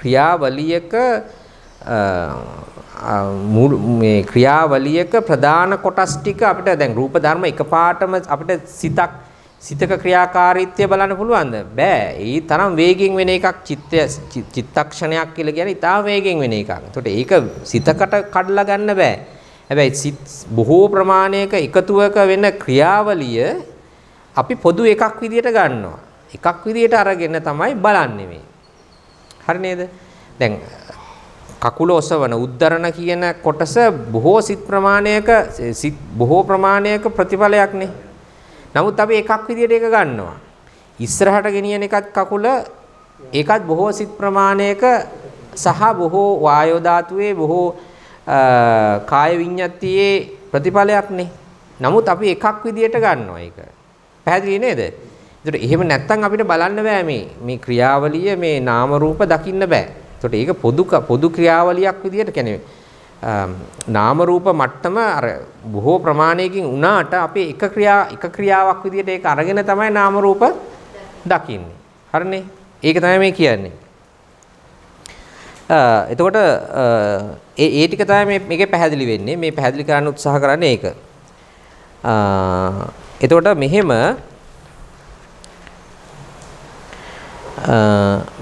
ක්‍රියාවලියක මේ ක්‍රියාවලියක ප්‍රධාන කොටස් ටික අපිට දැන් රූප ධර්ම එකපාරටම අපිට සිතක් සිතක ක්‍රියාකාරීත්වය බලන්න පුළුවන්ද බෑ ඒ තරම් වේගෙන් වෙන එකක් චිත්තය චිත්තක්ෂණයක් කියලා කියන්නේ ඉතාම වේගෙන් වෙන එකක්. එතකොට ඒක සිතකට කඩලා ගන්න බෑ. හැබැයි බොහෝ ප්‍රමාණයක එකතුවක වෙන ක්‍රියාවලිය අපි පොදු එකක් විදියට ගන්නවා. එකක් විදියට අරගෙන තමයි බලන්නේ මේ. හරි නේද? දැන් කකුල ඔසවන උද්දරණ කියන කොටස බොහෝ සිත් ප්‍රමාණයක සිත් බොහෝ ප්‍රමාණයක ප්‍රතිඵලයක් නේ. නමුත් අපි එකක් විදියට ඒක ගන්නවා. ඉස්සරහට ගෙනියන එකත් කකුල ඒකත් බොහෝ සිත් ප්‍රමාණයක සහ බොහෝ වායෝ ධාතුවේ බොහෝ කාය විඤ්ඤාතියේ ප්‍රතිඵලයක් නේ. නමුත් අපි එකක් විදියට ගන්නවා ඒක. පැහැදිලි නේද? ඒතර එහෙම නැත්තම් අපිට බලන්න බෑ මේ මේ ක්‍රියාවලිය මේ නාම රූප දකින්න බෑ. එතකොට ඒක පොදු පොදු ක්‍රියාවලියක් විදිහට කියන්නේ නාම රූප මට්ටම අර බොහෝ ප්‍රමාණයකින් උනාට අපේ එක ක්‍රියා එක ක්‍රියාවක් විදිහට ඒක අරගෙන තමයි නාම රූප දකින්නේ. හරිනේ? ඒක තමයි මේ කියන්නේ. එතකොට ඒ ඒ ටික තමයි මේකේ පැහැදිලි වෙන්නේ. මේ පැහැදිලි කරන්න උත්සාහ කරන්නේ ඒක. එතකොට මෙහෙම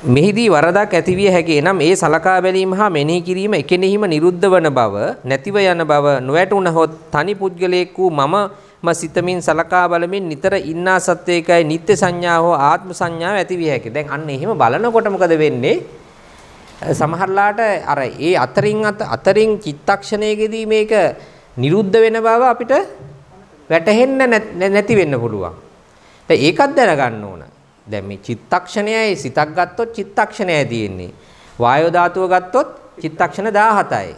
මෙහිදී වරදක් ඇතිවිය හැකි නම් ඒ සලකා බැලීම හා මෙනෙහි කිරීම එකෙනෙහිම නිරුද්ධ වන බව නැතිව යන බව නොවැටුණහොත් තනි පුද්ගලයෙක් වූ මමම සිතමින් සලකා බලමින් නිතර ඉන්නා සත්වයකයි නිත්‍ය සංඥා හෝ ආත්ම සංඥාව ඇතිවිය හැකි. දැන් අන්න එහෙම බලනකොට මොකද වෙන්නේ? සමහරලාට අර ඒ අතරින් අතරින් චිත්තක්ෂණයේදී මේක නිරුද්ධ වෙන බව අපිට වැටහෙන්න නැති වෙන්න පුළුවන්. දැන් ඒකත් දැනගන්න ඕන. දැන් මේ චිත්තක්ෂණයයි සිතක් ගත්තොත් චිත්තක්ෂණයයි තියෙන්නේ. වායෝ ධාතුව ගත්තොත් චිත්තක්ෂණ 17යි.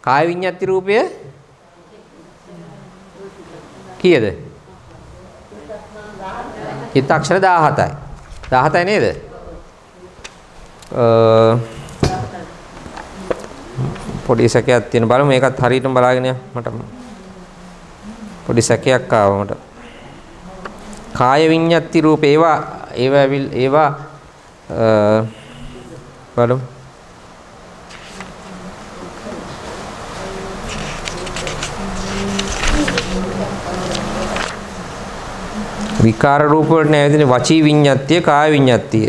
කාය විඤ්ඤාති රූපය කීයද? චිත්තක්ෂණ 17යි. 17යි නේද? පොඩි සැකයක් තියෙන බලමු මේකත් හරියටම බලාගෙන මට පොඩි සැකයක් ආවා මට කාය විඤ්ඤාති රූප ඒවා ඒවා ඇවිල් ඒවා බලමු විකාර රූප වලට නැවෙන්නේ වචී විඤ්ඤාත්තිය කාය විඤ්ඤාත්තිය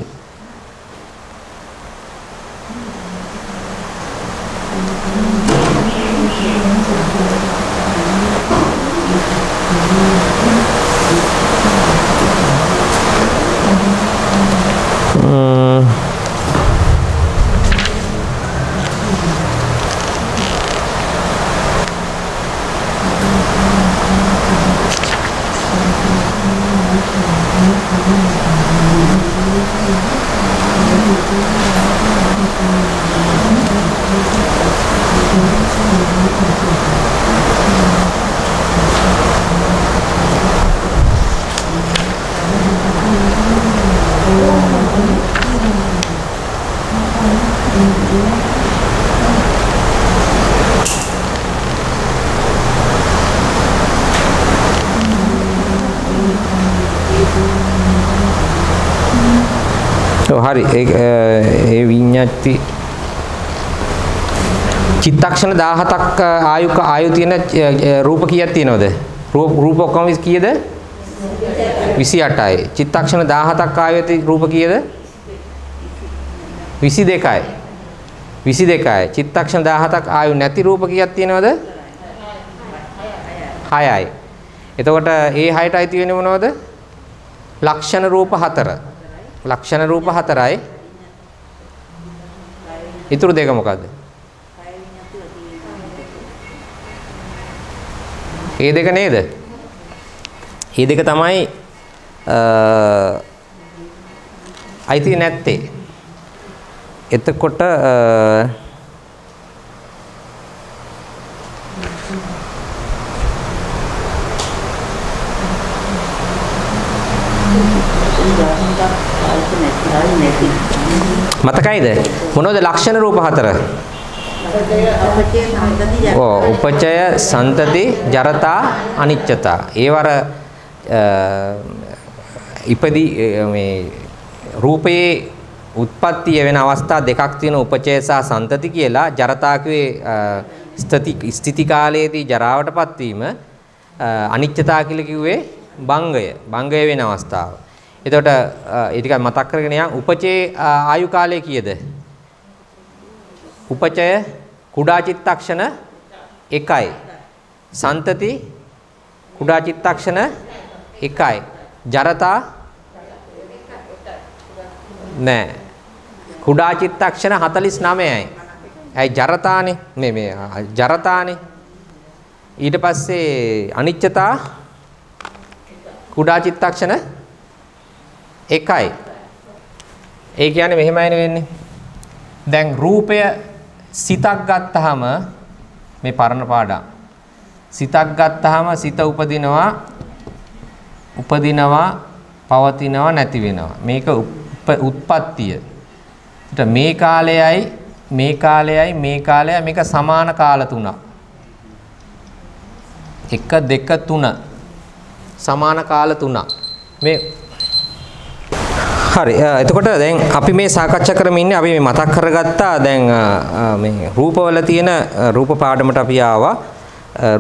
17ක් ආයුක ආයු තියෙන රූප කීයක් තියෙනවද? රූප ඔක්කොම කීයද? 28යි. චිත්තක්ෂණ 17ක් ආයු ඇති රූප කීයද? 22යි. 22යි. චිත්තක්ෂණ 17ක් ආයු නැති රූප කීයක් තියෙනවද? 6යි. එතකොට ඒ 6ට අයිති වෙන්නේ මොනවද? ලක්ෂණ රූප 4. ලක්ෂණ රූප 4යි. ඊටු දෙක මොකද්ද? ඒ දෙක නේද? ඒ දෙක තමයි අයිති නැත්තේ. එතකොට මතකයිද මොනවද ලක්ෂණ රූප හතර ඕ උපචය සන්තති ජරතා අනිච්චතා ඒවර ඉපදි මේ රූපයේ උත්පත්තිය වෙන අවස්ථා දෙකක් තියෙන උපචය සහ සන්තති කියලා ජරතාකවේ ස්ථති ස්ථಿತಿ කාලයේදී ජරාවටපත් වීම අනිච්චතා කියලා කිව්වේ බංගය බංගය වෙන අවස්ථාව. එතකොට ඒ ටික මතක් කරගෙන යන් උපචේ ආයු කාලය කීයද? උපචය කුඩා චිත්තක්ෂණ 1යි. සන්තති කුඩා චිත්තක්ෂණ 1යි. ජරතා නෑ. කුඩා චිත්තක්ෂණ 49යි. ඇයි ජරතානේ මේ මේ ජරතානේ ඊට පස්සේ අනිච්චතා කුඩා චිත්තක්ෂණ 1යි. ඒ කියන්නේ මෙහෙමයිනේ වෙන්නේ. දැන් රූපය සිතක් ගත්තාම මේ පරණ පාඩම්. සිතක් ගත්තාම සිත උපදිනවා උපදිනවා පවතිනවා නැති වෙනවා. මේක උත්පත්තිය. මේ කාලයයි මේ කාලයයි මේ කාලයයි මේක සමාන කාල තුනක්. 1 2 3 සමාන කාල තුනක්. මේ හරි එතකොට දැන් අපි මේ සාකච්ඡා කරමින් ඉන්නේ අපි මේ මතක් කරගත්තා දැන් මේ රූපවල තියෙන රූප පාඩමට අපි ආවා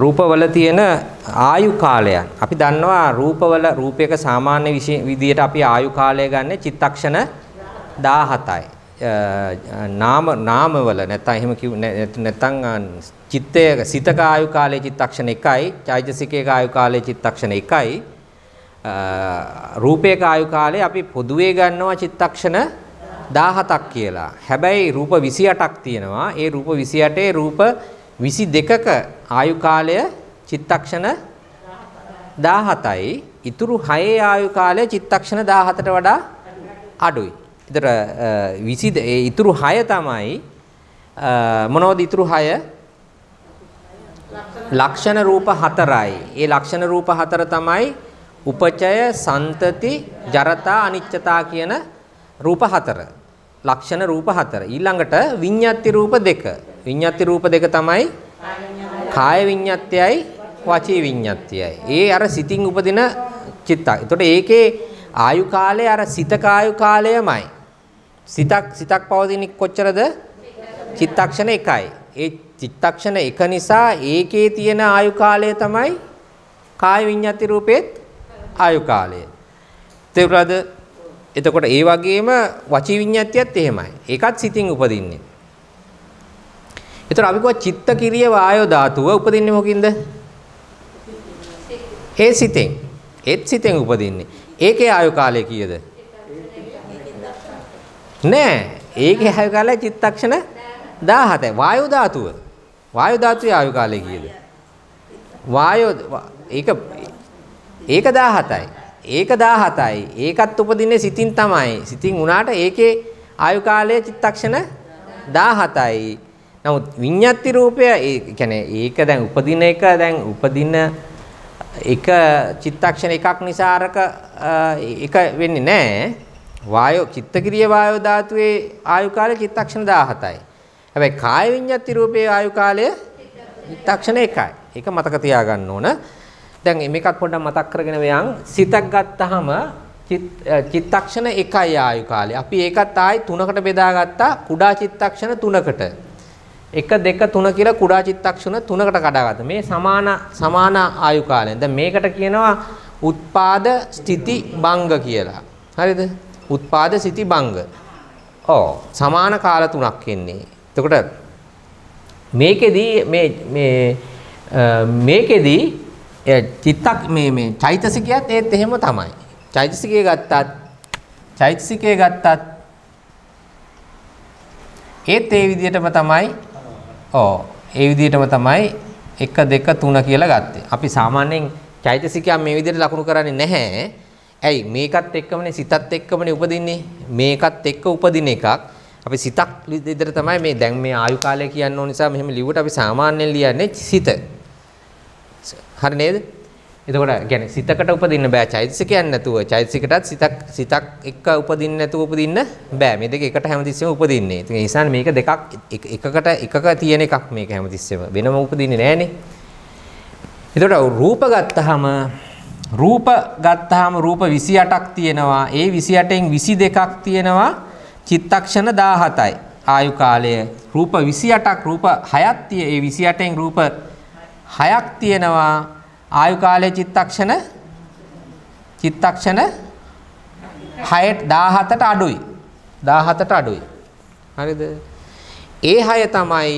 රූපවල තියෙන ආයු කාලයන් අපි දන්නවා රූපවල රූපයක සාමාන්‍ය විදියට අපි ආයු කාලය ගන්න චිත්තක්ෂණ 17යි නාම නාමවල නැත්නම් එහෙම කිව් නැත්නම් චිත්තයේ සිතක ආයු කාලයේ චිත්තක්ෂණ 1යි චෛතසිකයේ ආයු කාලයේ චිත්තක්ෂණ 1යි රූපේ කායු කාලේ අපි පොදුවේ ගන්නවා චිත්තක්ෂණ 17ක් කියලා. හැබැයි රූප 28ක් තියෙනවා. ඒ රූප 28 රූප 22ක ආයු කාලය චිත්තක්ෂණ 17යි. ඉතුරු 6 ආයු කාලය චිත්තක්ෂණ 17ට වඩා අඩුයි. ඒතර 20 ඒ ඉතුරු 6 තමයි මොනවද ඉතුරු 6? ලක්ෂණ රූප 4යි. ඒ ලක්ෂණ රූප 4 තමයි උපචය සන්තති ජරතා අනිච්චතා කියන රූප හතර ලක්ෂණ රූප හතර ඊළඟට විඤ්ඤාති රූප දෙක විඤ්ඤාති රූප දෙක තමයි කාය විඤ්ඤාත්යයි වාචී විඤ්ඤාත්යයි ඒ අර සිතින් උපදින චිත්තක් එතකොට ඒකේ ආයු කාලය අර සිත කායු කාලයමයි සිතක් සිතක් පවතින කොච්චරද චිත්තක්ෂණ එකයි ඒ චිත්තක්ෂණ එක නිසා ඒකේ තියෙන ආයු කාලය තමයි කාය විඤ්ඤාති රූපෙත් ආයු කාලය. තේරුණාද? එතකොට ඒ වගේම වචී විඤ්ඤාතියත් එහෙමයි. ඒකත් සිතින් උපදින්නේ. එතකොට අපි කිව්වා චිත්ත කිරිය වායෝ ධාතුව උපදින්නේ මොකින්ද? ඒ සිතෙන්. ඒත් සිතෙන් උපදින්නේ. ඒකේ ආයු කාලය කීයද? නෑ. ඒකේ ආයු කාලය චිත්තක්ෂණ 17යි. වායෝ ධාතුව. වායෝ ධාතුවේ ආයු කාලය කීයද? වායෝ ඒක ඒක 17යි. ඒක 17යි. ඒකත් උපදින්නේ සිතින් තමයි. සිතින් උනාට ඒකේ ආයු කාලය චිත්තක්ෂණ 17යි. නමුත් විඤ්ඤාති රූපය ඒ කියන්නේ ඒක දැන් උපදින එක දැන් උපදින එක චිත්තක්ෂණ එකක් නිසා අරක එක වෙන්නේ නැහැ. වායෝ චිත්තක්‍රිය වායෝ ධාතුවේ ආයු කාලය චිත්තක්ෂණ 17යි. හැබැයි කාය විඤ්ඤාති රූපයේ ආයු කාලය චිත්තක්ෂණ 1යි. ඒක මතක තියාගන්න ඕන. දැන් මේකත් පොඩ්ඩක් මතක් කරගෙන මෙයන් සිතක් ගත්තාම චිත්තක්ෂණ එකයි ආයු කාලය. අපි ඒකත් ආයි තුනකට බෙදාගත්තා කුඩා චිත්තක්ෂණ තුනකට. 1 2 3 කියලා කුඩා චිත්තක්ෂණ තුනකට කඩාගත්තා. මේ සමාන සමාන ආයු කාලය. දැන් මේකට කියනවා උත්පාද ස්ථಿತಿ භංග කියලා. හරිද? උත්පාද ස්ථಿತಿ භංග. ඔව් සමාන කාල තුනක් එන්නේ. එතකොට මේකෙදී මේ මේ මේකෙදී චිත්තක් මේ මේ චෛතසිකයත් ඒත් එහෙම තමයි. චෛතසිකය ගත්තත් චෛතසිකය ගත්තත් ඒත් ඒ විදිහටම තමයි ඕ ඒ විදිහටම තමයි 1 2 3 කියලා ගත්තේ. අපි සාමාන්‍යයෙන් චෛතසිකයන් මේ විදිහට ලකුණු කරන්නේ නැහැ. ඇයි මේකත් එක්කමනේ සිතත් එක්කමනේ උපදින්නේ. මේකත් එක්ක උපදින එකක්. අපි සිතක් විදිහට තමයි මේ දැන් මේ ආයු කාලය කියන්න ඕන නිසා මෙහෙම ලිව්වට අපි සාමාන්‍යයෙන් ලියන්නේ සිත. හරි නේද? එතකොට يعني සිතකට උපදින්න බෑ චෛතසිකයන් නැතුව. චෛතසිකටත් සිතක් සිතක් එක්ක උපදින්න නැතුව උපදින්න බෑ. මේ දෙක එකට හැමතිස්සෙම උපදින්නේ. ඉතින් ඒ නිසා මේක දෙකක් එකකට එකක තියෙන එකක් මේක හැමතිස්සෙම. වෙනම උපදින්නේ නෑනේ. එතකොට රූප ගත්තාම රූප ගත්තාම රූප 28ක් තියෙනවා. ඒ 28න් 22ක් තියෙනවා චිත්තක්ෂණ 17යි. ආයු කාලය රූප 28ක් රූප 6ක් තිය ඒ 28න් රූප හයක් තියෙනවා ආයු කාලයේ චිත්තක්ෂණ චිත්තක්ෂණ 6ට 17ට අඩුයි 17ට අඩුයි හරිද ඒ හය තමයි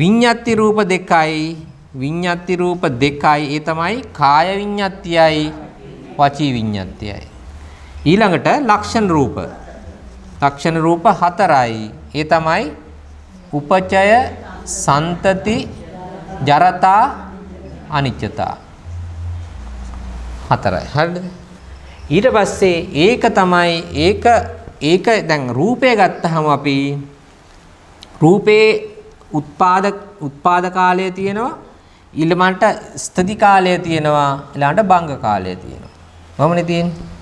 විඤ්ඤාති රූප දෙකයි විඤ්ඤාති රූප දෙකයි ඒ තමයි කාය විඤ්ඤාතියයි වචී විඤ්ඤාතියයි ඊළඟට ලක්ෂණ රූප ලක්ෂණ රූප හතරයි ඒ තමයි උපචය සන්තති ජරතා අනිච්චතා හතරයි හරිද ඊට පස්සේ ඒක තමයි ඒක ඒක දැන් රූපය ගත්තහම අපි රූපේ උත්පාද උත්පාද කාලය තියෙනවා ඊළඟට ස්ථති කාලය තියෙනවා ඊළඟට බංග කාලය තියෙනවා මමනේ තියෙන්නේ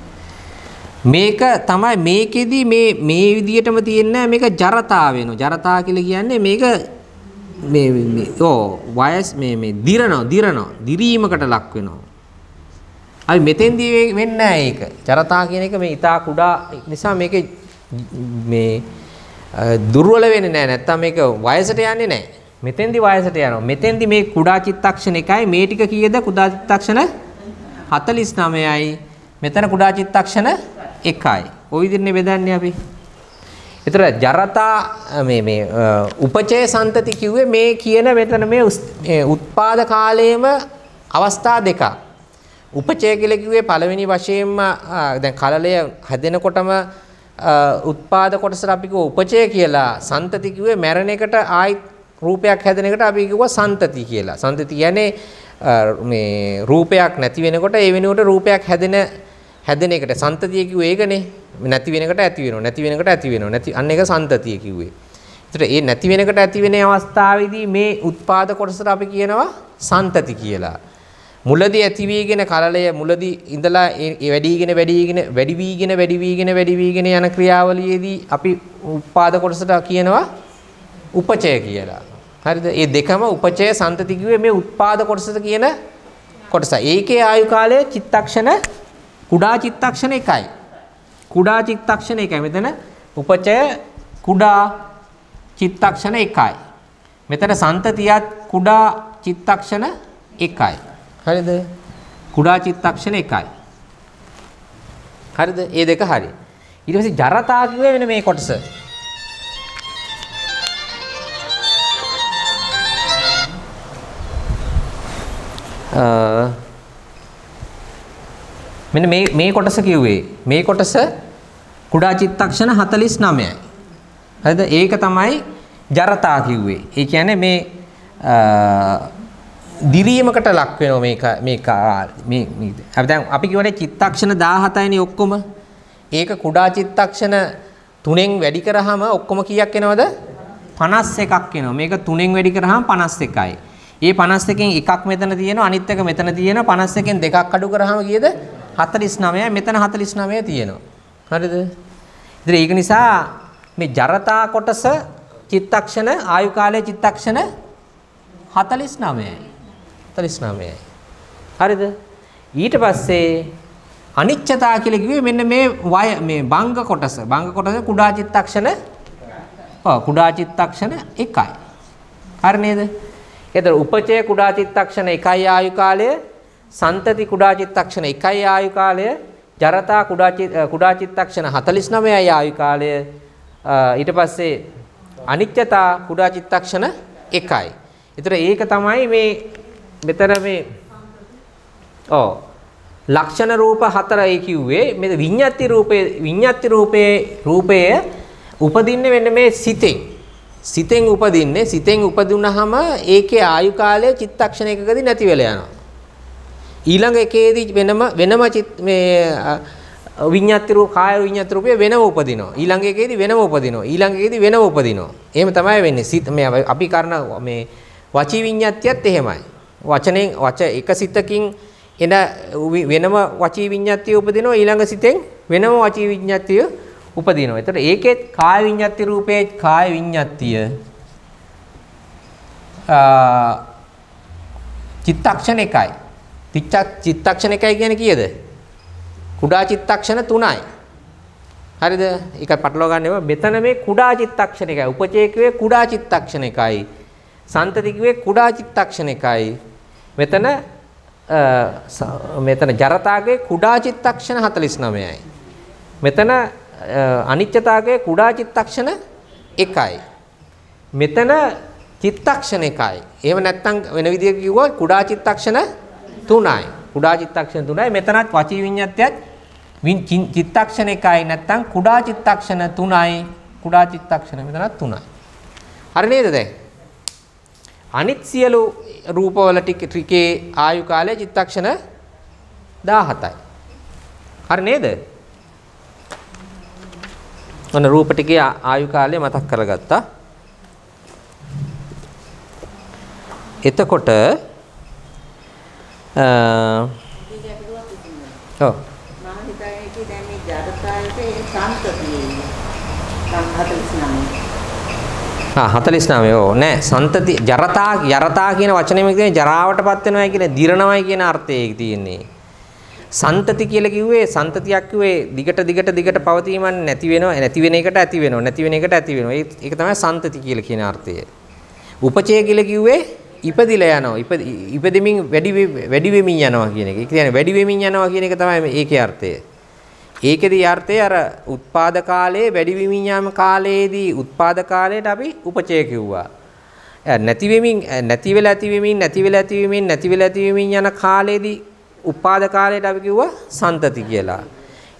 මේක තමයි මේකෙදි මේ මේ විදියටම තියෙන්නේ මේක ජරතා වෙනවා ජරතා කියලා කියන්නේ මේක මේ ඕ වයස් මේ මේ දිරනවා දිරනවා දිරීමකට ලක් වෙනවා. අපි මෙතෙන්දී වෙන්නේ නැහැ ඒක. චරතා කියන එක මේ ඊතා කුඩා නිසා මේකේ මේ දුර්වල වෙන්නේ නැහැ. නැත්තම් මේක වයසට යන්නේ නැහැ. මෙතෙන්දි වයසට යනවා. මෙතෙන්දි මේ කුඩා චිත්තක්ෂණ එකයි මේ ටික කීයද කුඩා චිත්තක්ෂණ 49යි. මෙතන කුඩා චිත්තක්ෂණ 1යි. ওই විදිහනේ බෙදන්නේ අපි. එතර ජරතා උපචය සන්තති කිව්වේ මේ කියන මෙතන මේ උත්පාද කාලයේම අවස්ථා දෙකක්. උපචය කියලා කිව්වේ පළවෙනි වශයෙන්ම දැන් කලලය හැදෙනකොටම උත්පාද කොටසට අපි කිව්වා උපචය කියලා. සන්තති කිව්වේ මැරෙන එකට ආයි රූපයක් හැදෙන එකට අපි කිව්වා සන්තති කියලා. සන්තති කියන්නේ මේ රූපයක් නැති වෙනකොට ඒ වෙනුවට රූපයක් හැදෙන හැදෙන එකට සන්තතිය කිව්වේ ඒකනේ. නැති වෙනකට ඇති වෙනවා. නැති වෙනකට ඇති වෙනවා. නැති අන්න ඒක සන්තතිය කිව්වේ. ඒතර ඒ නැති වෙනකට ඇති වෙන අවස්ථාවේදී මේ උත්පාද කොටසට අපි කියනවා සන්තති කියලා. මුලදී ඇති වීගෙන කලලය මුලදී ඉඳලා ඒ වැඩිගෙන වැඩිගෙන වැඩි වීගෙන වැඩි වීගෙන වැඩි වීගෙන යන ක්‍රියාවලියේදී අපි උපාද කොටසට කියනවා උපචය කියලා. හරිද? මේ දෙකම උපචය සම්තති කිව්වේ මේ උත්පාද කොටසට කියන කොටස. ඒකේ ආයු කාලය චිත්තක්ෂණ කුඩා චිත්තක්ෂණ එකයි. කුඩා චිත්තක්ෂණ එකයි. මෙතන උපචය කුඩා චිත්තක්ෂණ එකයි. මෙතන සන්තතියත් කුඩා චිත්තක්ෂණ එකයි. හරිද? කුඩා චිත්තක්ෂණ එකයි. හරිද? මේ දෙක හරි. ඊට පස්සේ ජරතා කිව්වේ වෙන මේ කොටස. අ මෙන්න මේ මේ කොටස කිව්වේ මේ කොටස කුඩා චිත්තක්ෂණ 49යි. හරිද? ඒක තමයි ජරතා කිව්වේ. ඒ කියන්නේ මේ දිරීමකට ලක් වෙනවා මේක මේක මේ අපි දැන් අපි කියවනේ චිත්තක්ෂණ 17යිනේ ඔක්කොම. ඒක කුඩා චිත්තක්ෂණ තුනෙන් වැඩි කරාම ඔක්කොම කීයක් එනවද? 51ක් එනවා. මේක තුනෙන් වැඩි කරාම 51යි. ඒ 51කින් එකක් මෙතන තියෙනවා අනිත් එක මෙතන තියෙනවා 51කින් දෙකක් අඩු කරාම කීයද? 49යි මෙතන 49 තියෙනවා. හරිද? ඉතින් ඒක නිසා මේ ජරතා කොටස චිත්තක්ෂණ ආයු කාලයේ චිත්තක්ෂණ 49යි. 49යි. හරිද? ඊට පස්සේ අනිච්චතා කියලා කිව්වේ මෙන්න මේ වය මේ බංග කොටස. බංග කොටස කුඩා චිත්තක්ෂණ ඔව් කුඩා චිත්තක්ෂණ 1යි. හරි නේද? එතකොට උපචය කුඩා චිත්තක්ෂණ 1යි ආයු කාලයේ සන්තති කුඩා චිත්තක්ෂණ 1යි ආයු කාලය, ජරතා කුඩා කුඩා චිත්තක්ෂණ 49යි ආයු කාලය. ඊට පස්සේ අනිත්‍යතා කුඩා චිත්තක්ෂණ 1යි. ඒතර ඒක තමයි මේ මෙතන මේ ඔව් ලක්ෂණ රූප හතරයි කිව්වේ මේ විඤ්ඤාති රූපේ විඤ්ඤාති රූපේ රූපය උපදින්නේ වෙන්නේ මේ සිතෙන් සිතෙන් උපදින්නේ සිතෙන් උපදුනහම ඒකේ ආයු කාලය චිත්තක්ෂණයකදී නැති වෙලා යනවා ඊළඟ එකේදී වෙනම වෙනම මේ විඤ්ඤාති රූප කාය විඤ්ඤාති රූපේ වෙනම උපදිනවා. ඊළඟ එකේදී වෙනම උපදිනවා. ඊළඟ එකේදී වෙනම උපදිනවා. එහෙම තමයි වෙන්නේ. සිත මේ අපි කරන මේ වචී විඤ්ඤාතියත් එහෙමයි. වචනෙන් වච එක සිතකින් එන වෙනම වචී විඤ්ඤාතිය උපදිනවා. ඊළඟ සිතෙන් වෙනම වචී විඤ්ඤාතිය උපදිනවා. එතකොට ඒකෙත් කාය විඤ්ඤාති රූපේ කාය විඤ්ඤාතිය චිත්තක්ෂණ එකයි. චිත්තක්ෂණ එකයි කියන්නේ කීයද? කුඩා චිත්තක්ෂණ 3යි. හරිද? ඒක පටලවා ගන්න එපා. මෙතන මේ කුඩා චිත්තක්ෂණ එකයි. උපචේකුවේ කුඩා චිත්තක්ෂණ එකයි. සන්තතිකුවේ කුඩා චිත්තක්ෂණ එකයි. මෙතන මෙතන ජරතාගේ කුඩා චිත්තක්ෂණ 49යි. මෙතන අනිත්‍යතාගේ කුඩා චිත්තක්ෂණ 1යි. මෙතන චිත්තක්ෂණ 1යි. එහෙම නැත්නම් වෙන විදිහකින් කිව්වොත් කුඩා චිත්තක්ෂණ තුනයි. කුඩා චිත්තක්ෂණ තුනයි. මෙතනත් වචී විඤ්ඤාතයත් චිත්තක්ෂණ එකයි නැත්නම් කුඩා චිත්තක්ෂණ තුනයි. කුඩා චිත්තක්ෂණ මෙතනත් තුනයි. හරි නේද දැන්? අනිත් සියලු රූපවල ටිකේ ආයු කාලය චිත්තක්ෂණ 17යි. හරි නේද? ඔන්න රූප ටිකේ ආයු කාලය මතක් කරගත්තා. එතකොට ඔව් මම හිතන්නේ කී දැන් මේ ජඩතාවයේ සම්පතියේ ආ 49 ඕ නෑ සන්තති ජරතා යරතා කියන වචනේ මේ කියන්නේ ජරාවටපත් වෙනවා කියන දිරණවයි කියන අර්ථයේ තියෙන්නේ සන්තති කියලා කිව්වේ සන්තතියක් කිව්වේ දිගට දිගට දිගට පවතීමක් නැති වෙනවා නැති වෙන එකට ඇති වෙනවා නැති වෙන එකට ඇති වෙනවා ඒක තමයි සන්තති කියලා කියන අර්ථය උපචය කියලා කිව්වේ ඉපදිලා යනවා ඉපදෙමින් වැඩි වැඩි වෙමින් යනවා කියන එක. ඒ කියන්නේ වැඩි වෙමින් යනවා කියන එක තමයි ඒකේ අර්ථය. ඒකේදී අර්ථය අර උත්පාද කාලයේ වැඩි වෙමින් යාම කාලයේදී උත්පාද කාලයට අපි උපචය කිව්වා. නැති වෙමින් නැති වෙලා ඇති වෙමින් නැති වෙලා ඇති වෙමින් නැති වෙලා ඇති වෙමින් යන කාලයේදී උත්පාද කාලයට අපි කිව්වා සන්තති කියලා.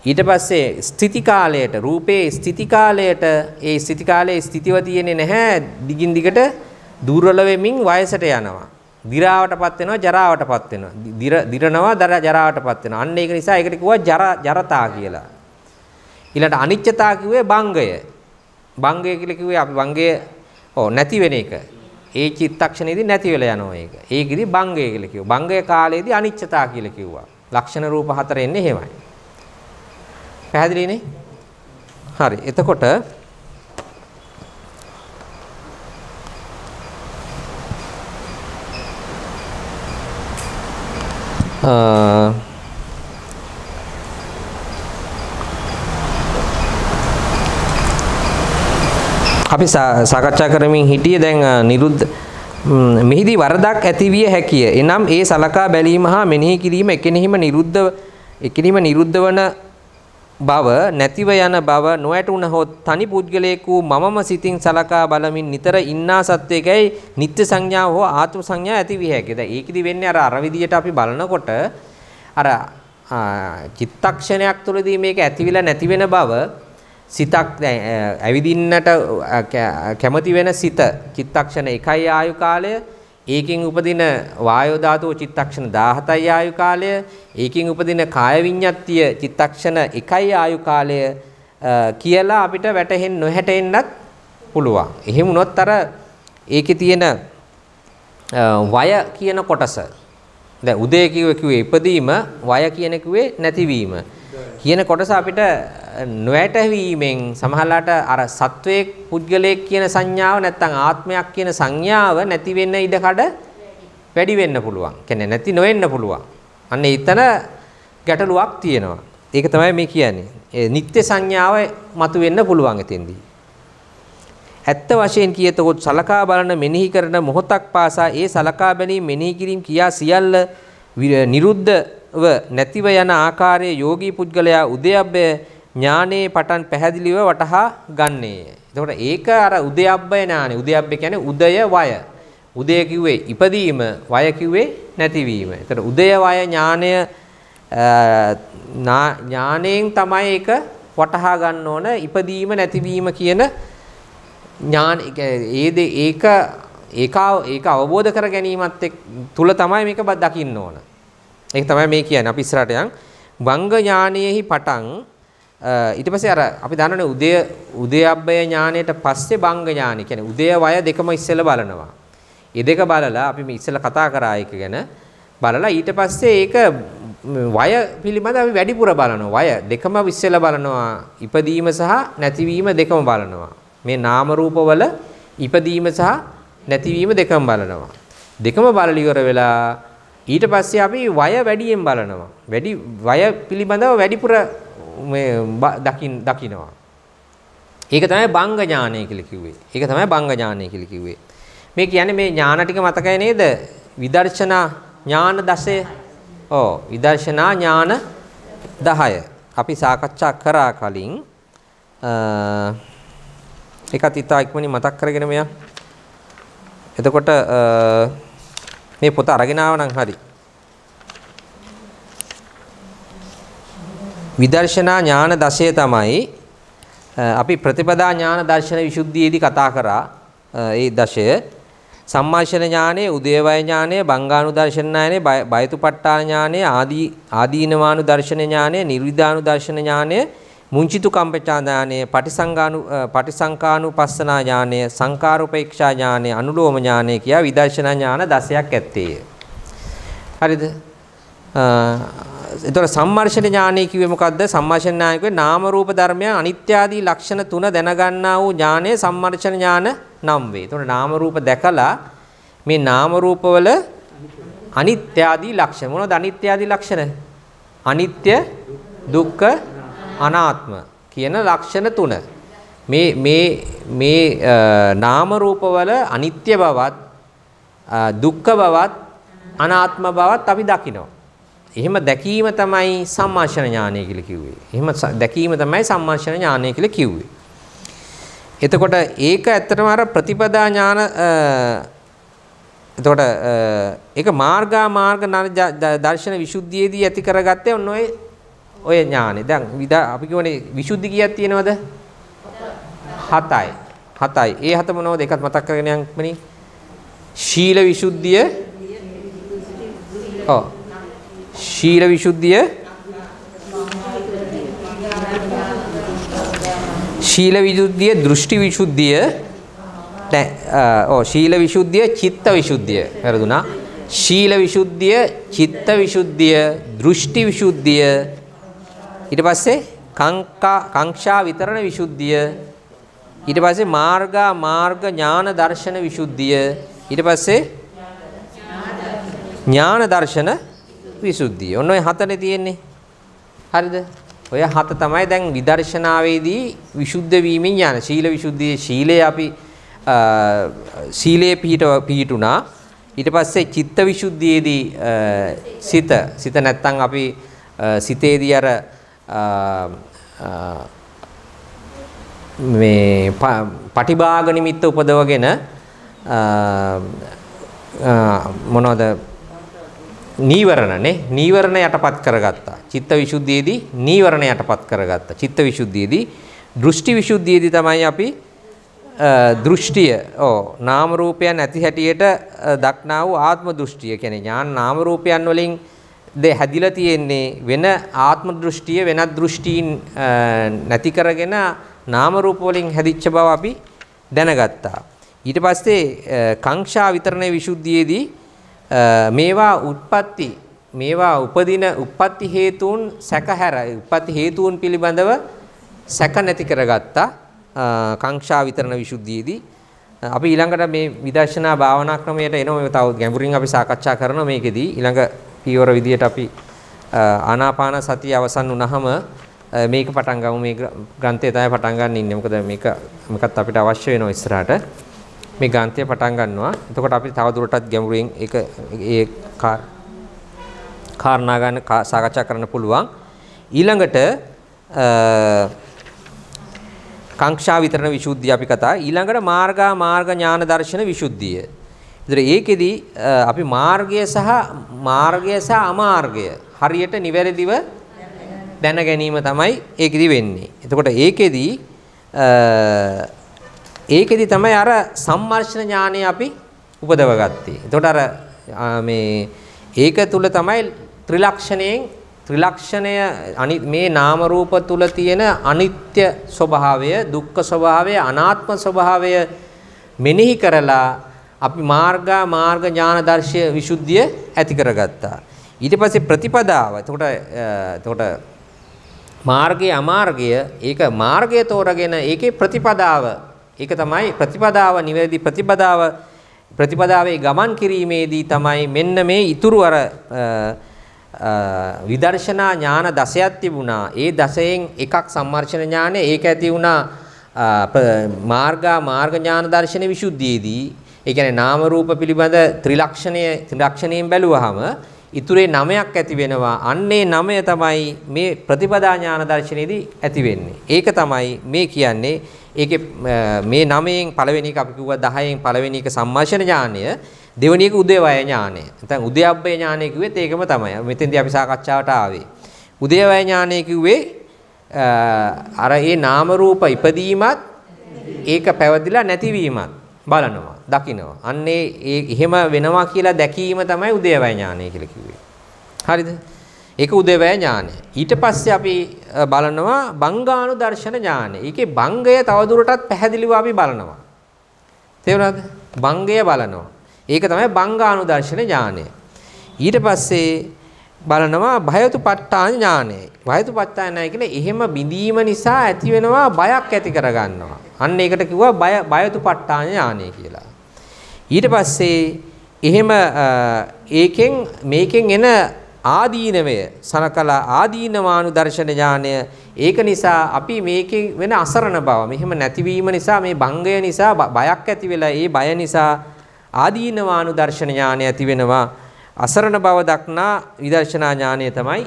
ඊට පස්සේ ස්ථಿತಿ කාලයට රූපේ ස්ථಿತಿ කාලයට ඒ ස්ථಿತಿ කාලයේ ස්ථිතිව තියෙන්නේ නැහැ දිගින් දිගට දුර්වල වෙමින් වයසට යනවා. දිරාවටපත් වෙනවා ජරාවටපත් වෙනවා. දිරනවා ජරාවටපත් වෙනවා. අන්න ඒක නිසා ඒකට කිව්වා ජර ජරතා කියලා. ඊළඟට අනිච්චතා කිව්වේ භංගය. භංගය කියලා කිව්වේ අපි භංගය ඔව් නැති වෙන එක. ඒ චිත්තක්ෂණයේදී නැති වෙලා යනවා ඒක. ඒකෙදි භංගය කියලා කිව්වා. භංගය කාලයේදී අනිච්චතා කියලා කිව්වා. ලක්ෂණ රූප හතර එන්නේ එහෙමයි. පැහැදිලිනේ? හරි. එතකොට අපි සාකච්ඡා කරමින් හිටියේ දැන් නිරුද්ධ මෙහිදී වරදක් ඇතිවිය හැකිය. එනම් ඒ සලකා බැලීම හා මෙනෙහි කිරීම එකිනෙහිම නිරුද්ධ එකිනෙහිම නිරුද්ධ වන බව නැතිව යන බව නොඇටුණහොත් තනි පුද්ගලයෙකු මමම සිතින් සලකා බලමින් නිතර ඉන්නා සත්වයකයි නිත්‍ය සංඥාව හෝ ආත්ම සංඥා ඇති විය හැකියි. දැන් ඒකෙදි වෙන්නේ අර අර විදියට අපි බලනකොට අර චිත්තක්ෂණයක් තුළදී මේක ඇතිවිලා නැති වෙන බව සිතක් ඇවිදින්නට කැමති වෙන සිත චිත්තක්ෂණ එකයි ආයු කාලය ඒකෙන් උපදින වායෝ ධාතුව චිත්තක්ෂණ 17යි ආයු කාලය. ඒකෙන් උපදින කාය විඤ්ඤාත්තිය චිත්තක්ෂණ 1යි ආයු කාලය කියලා අපිට වැටහෙන්න නොහැටෙන්නත් පුළුවන්. එහෙම වුණොත් අර ඒකේ තියෙන වය කියන කොටස දැන් උදේ කිව්වේ ඉපදීම වය කියන කිව්වේ නැතිවීම කියන කොටස අපිට නොඇටවීමෙන් සමහරලාට අර සත්වයේ පුද්ගලයෙක් කියන සංඥාව නැත්නම් ආත්මයක් කියන සංඥාව නැති වෙන්න ඉඩ කඩ වැඩි වෙන්න පුළුවන්. කියන්නේ නැති නොවෙන්න පුළුවන්. අන්න ඊතන ගැටලුවක් තියෙනවා. ඒක තමයි මේ කියන්නේ. ඒ නිත්‍ය සංඥාව මතුවෙන්න පුළුවන් එතෙන්දී. ඇත්ත වශයෙන් කියතොත් සලකා බලන මෙනෙහි කරන මොහොතක් පාසා ඒ සලකා බැලීම මෙනෙහි කිරීම කියා සියල්ල නිරුද්ධව නැතිව යන ආකාරයේ යෝගී පුද්ගලයා උදයබ්බය ඥානයේ පටන් පැහැදිලිව වටහා ගන්නේය. එතකොට ඒක අර උදයබ්බය ඥානෙ. උදයබ්බය කියන්නේ උදය වය. උදය කිව්වේ ඉපදීම, වය කිව්වේ නැතිවීම. එතකොට උදය වය ඥානය ඥාණයෙන් තමයි ඒක වටහා ගන්න ඕන ඉපදීම නැතිවීම කියන ඥාන ඒද ඒක ඒකාව ඒක අවබෝධ කර ගැනීමත් එක් තුල තමයි මේක බත් දකින්න ඕන. ඒක තමයි මේ කියන්නේ. අපි ඉස්සරහට යන් වංග ඥානයේහි පටන් ඊට පස්සේ අර අපි දන්නවනේ උදය උදයබ්බය ඥානයට පස්සේ බංග ඥානය. කියන්නේ උදය වය දෙකම ඉස්සෙල්ලා බලනවා. ඒ දෙක බලලා අපි මේ ඉස්සෙල්ලා කතා කරා ඒක ගැන බලලා ඊට පස්සේ ඒක වය පිළිබඳ අපි වැඩිපුර බලනවා. වය දෙකම ඉස්සෙල්ලා බලනවා. ඉපදීම සහ නැතිවීම දෙකම බලනවා. මේ නාම රූපවල ඉපදීම සහ නැතිවීම දෙකම බලනවා. දෙකම බලල ඉවර වෙලා ඊට පස්සේ අපි වය වැඩියෙන් බලනවා. වැඩි වය පිළිබඳව වැඩිපුර මේ දකින් දකිනවා. ඒක තමයි බංග ඥානය කියලා කිව්වේ. ඒක තමයි බංග ඥානය කියලා කිව්වේ. මේ කියන්නේ මේ ඥාන ටික මතකයි නේද? විදර්ශනා ඥාන 10. ඔව් විදර්ශනා ඥාන 10. අපි සාකච්ඡා කරා කලින් අ ඒකත් ඉතා ඉක්මනින් මතක් කරගෙන මෙයා. එතකොට මේ පොත අරගෙන ආවනම් හරි. විදර්ශනා ඥාන දශය තමයි අපි ප්‍රතිපදා ඥාන දර්ශන විසුද්ධියේදී කතා කරා ඒ දශය සම්මාශන ඥානයේ උදේවය ඥානයේ බංගාණු දර්ශන ඥානයේ බයතුපට්ඨාන ඥානයේ ආදී ආදීනවානු දර්ශන ඥානයේ නිර්විදානු දර්ශන ඥානයේ මුංචිතුකම්ප ඥානය, පටිසංගානු පටිසංකානුපස්සනා ඥානය, සංකාරෝපේක්ෂා ඥානය, අනුලෝම ඥානය කියා විදර්ශනා ඥාන 16ක් ඇත්තේය. හරිද? එතකොට සම්මර්ෂණ ඥානය කිව්වේ මොකද්ද? සම්මර්ෂණ ඥානය කිව්වේ නාම රූප ධර්මයන් අනිත්‍ය ආදී ලක්ෂණ තුන දැනගන්නා වූ ඥානය සම්මර්ෂණ ඥාන නම් වේ. එතකොට නාම රූප දැකලා මේ නාම රූපවල අනිත්‍ය ආදී ලක්ෂණ මොනවද අනිත්‍ය ආදී ලක්ෂණ? අනිත්‍ය දුක්ඛ අනාත්ම කියන ලක්ෂණ තුන මේ මේ මේ නාම රූපවල අනිත්‍ය බවත් දුක්ඛ බවත් අනාත්ම බවත් අපි දකිනවා. එහෙම දැකීම තමයි සම්මාශන ඥානය කියලා කිව්වේ. එහෙම දැකීම තමයි සම්මාශන ඥානය කියලා කිව්වේ. එතකොට ඒක ඇත්තටම අර ප්‍රතිපදා ඥාන එතකොට ඒක මාර්ගා මාර්ග දර්ශන විසුද්ධියේදී ඇති කරගත්තේ ඔන්න ඔය ඔය ඥානෙ දැන් විදා අපි කියවනේ විසුද්ධි කීයක් තියෙනවද? 7යි. 7යි. ඒ හත මොනවද? ඒකත් මතක් කරගෙන යන්නමනි. ශීල විසුද්ධිය ඔව්. ශීල විසුද්ධිය ශීල විසුද්ධිය දෘෂ්ටි විසුද්ධිය ඔව් ශීල විසුද්ධිය චිත්ත විසුද්ධිය වැරදුනා. ශීල විසුද්ධිය චිත්ත විසුද්ධිය දෘෂ්ටි විසුද්ධිය ඊට පස්සේ කංකා කංක්ෂා විතරණ විසුද්ධිය ඊට පස්සේ මාර්ගා මාර්ග ඥාන දර්ශන විසුද්ධිය ඊට පස්සේ ඥාන දර්ශන විසුද්ධිය. ඔන්න ඔය හතනේ තියෙන්නේ. හරිද? ඔය හත තමයි දැන් විදර්ශනාවේදී විසුද්ධ වීමෙන් ඥාන. ශීල විසුද්ධියේ ශීලයේ අපි ශීලයේ පිහිට පිහිටුණා. ඊට පස්සේ චිත්ත විසුද්ධියේදී සිත සිත නැත්තම් අපි සිතේදී අර මේ පටිභාග නිමිත්ත උපදවගෙන මොනවද නීවරණනේ නීවරණ යටපත් කරගත්තා. චිත්ත විසුද්ධියේදී නීවරණ යටපත් කරගත්තා. චිත්ත විසුද්ධියේදී දෘෂ්ටි විසුද්ධියේදී තමයි අපි දෘෂ්ටිය ඕ නාම රූපයන් ඇති හැටියට දක්නා වූ ආත්ම දෘෂ්ටිය කියන්නේ ඥාන නාම රූපයන් වලින් ද හැදිලා තියෙන්නේ වෙන ආත්ම දෘෂ්ටිය වෙනත් දෘෂ්ටීන් නැති කරගෙන නාම රූප වලින් හැදිච්ච බව අපි දැනගත්තා. ඊට පස්සේ කංශා විතරණේ විසුද්ධියේදී මේවා උත්පත්ති මේවා උපදින උප්පත්ති හේතුන් සැකහැර උප්පත්ති හේතුන් පිළිබඳව සැක නැති කරගත්තා කංශා විතරණ විසුද්ධියේදී අපි ඊළඟට මේ විදර්ශනා භාවනා ක්‍රමයට එනවා තව ගැඹුරින් අපි සාකච්ඡා කරනවා මේකෙදී ඊළඟ පියවර විදියට අපි ආනාපාන සතිය අවසන් වුණාම මේක පටන් ගමු මේ ග්‍රන්ථය තමයි පටන් ගන්න ඉන්නේ. මොකද මේක මොකක්ද අපිට අවශ්‍ය වෙනවා ඉස්සරහට. මේ ග්‍රන්ථය පටන් ගන්නවා. එතකොට අපි තව දුරටත් ගැඹුරින් ඒක ඒ කාරණා ගන්න සාකච්ඡා කරන්න පුළුවන්. ඊළඟට කාංක්ෂා විතරණ විසුද්ධිය අපි කතා. ඊළඟට මාර්ගා මාර්ග ඥාන දර්ශන විසුද්ධිය. ඒතර ඒකෙදි අපි මාර්ගය සහ මාර්ගය සහ අමාර්ගය හරියට නිවැරදිව දැන ගැනීම තමයි ඒකෙදි වෙන්නේ. එතකොට ඒකෙදි ඒකෙදි තමයි අර සම්මර්ෂණ ඥානය අපි උපදව ගත්තේ. එතකොට අර මේ ඒක තුල තමයි ත්‍රිලක්ෂණයෙන් ත්‍රිලක්ෂණය අනි මේ නාම රූප තුල තියෙන අනිත්‍ය ස්වභාවය, දුක්ඛ ස්වභාවය, අනාත්ම ස්වභාවය මෙනෙහි කරලා අපි මාර්ගා මාර්ග ඥාන දර්ශය විසුද්ධිය ඇති කරගත්තා. ඊට පස්සේ ප්‍රතිපදාව. එතකොට එතකොට මාර්ගය අමාර්ගය ඒක මාර්ගය තෝරගෙන ඒකේ ප්‍රතිපදාව ඒක තමයි ප්‍රතිපදාව නිවැරදි ප්‍රතිපදාව ප්‍රතිපදාවේ ගමන් කිරීමේදී තමයි මෙන්න මේ ඉතුරු අර විදර්ශනා ඥාන දසයක් තිබුණා. ඒ දසයෙන් එකක් සම්මර්ෂණ ඥානය ඒක ඇති වුණා මාර්ගා මාර්ග ඥාන දර්ශන විසුද්ධියේදී ඒ කියන්නේ නාම රූප පිළිබඳ ත්‍රිලක්ෂණය ත්‍රිලක්ෂණයෙන් බැලුවහම ඉතුරේ නවයක් ඇති වෙනවා. අන්නේ නවය තමයි මේ ප්‍රතිපදා ඥාන දර්ශනයේදී ඇති වෙන්නේ. ඒක තමයි මේ කියන්නේ ඒකේ මේ නවයෙන් පළවෙනි එක අපි කිව්වා 10න් පළවෙනි එක සම්මාශන ඥානය දෙවෙනි එක උදේවය ඥානය. නැත්නම් උදයබ්බේ ඥානය කිව්වෙත් ඒකම තමයි. මෙතෙන්දී අපි සාකච්ඡාවට ආවේ. උදේවය ඥානය කිව්වේ අර ඒ නාම රූප ඉපදීමත් ඒක පැවදිලා නැතිවීමත් බලනවා, දකිනවා. අන්නේ ඒ එහෙම වෙනවා කියලා දැකීම තමයි උදේවය ඥානය කියලා කිව්වේ. හරිද? ඒක උදේවය ඥානය. ඊට පස්සේ අපි බලනවා බංගාණු දර්ශන ඥානය. ඒකේ බංගය තවදුරටත් පැහැදිලිව අපි බලනවා. තේරුණාද? බංගය බලනවා. ඒක තමයි බංගාණු දර්ශන ඥානය. ඊට පස්සේ බලනවා භයතුපත්තාන ඥානයයි. භයතුපත්තානයි කියන්නේ එහෙම බිඳීම නිසා ඇති වෙනවා බයක් ඇති කරගන්නවා. අන්න ඒකට කිව්වා බය භයතුපත්තාන ඥානය කියලා. ඊට පස්සේ එහෙම ඒකෙන් මේකෙන් එන ආදීනවය සනකලා ආදීනවානු දර්ශන ඥානය ඒක නිසා අපි මේකෙන් වෙන අසරණ බව මෙහෙම නැතිවීම නිසා මේ භංගය නිසා බයක් ඇති වෙලා ඒ බය නිසා ආදීනවානු දර්ශන ඥානය ඇති වෙනවා අසරණ බව දක්නා විදර්ශනා ඥානය තමයි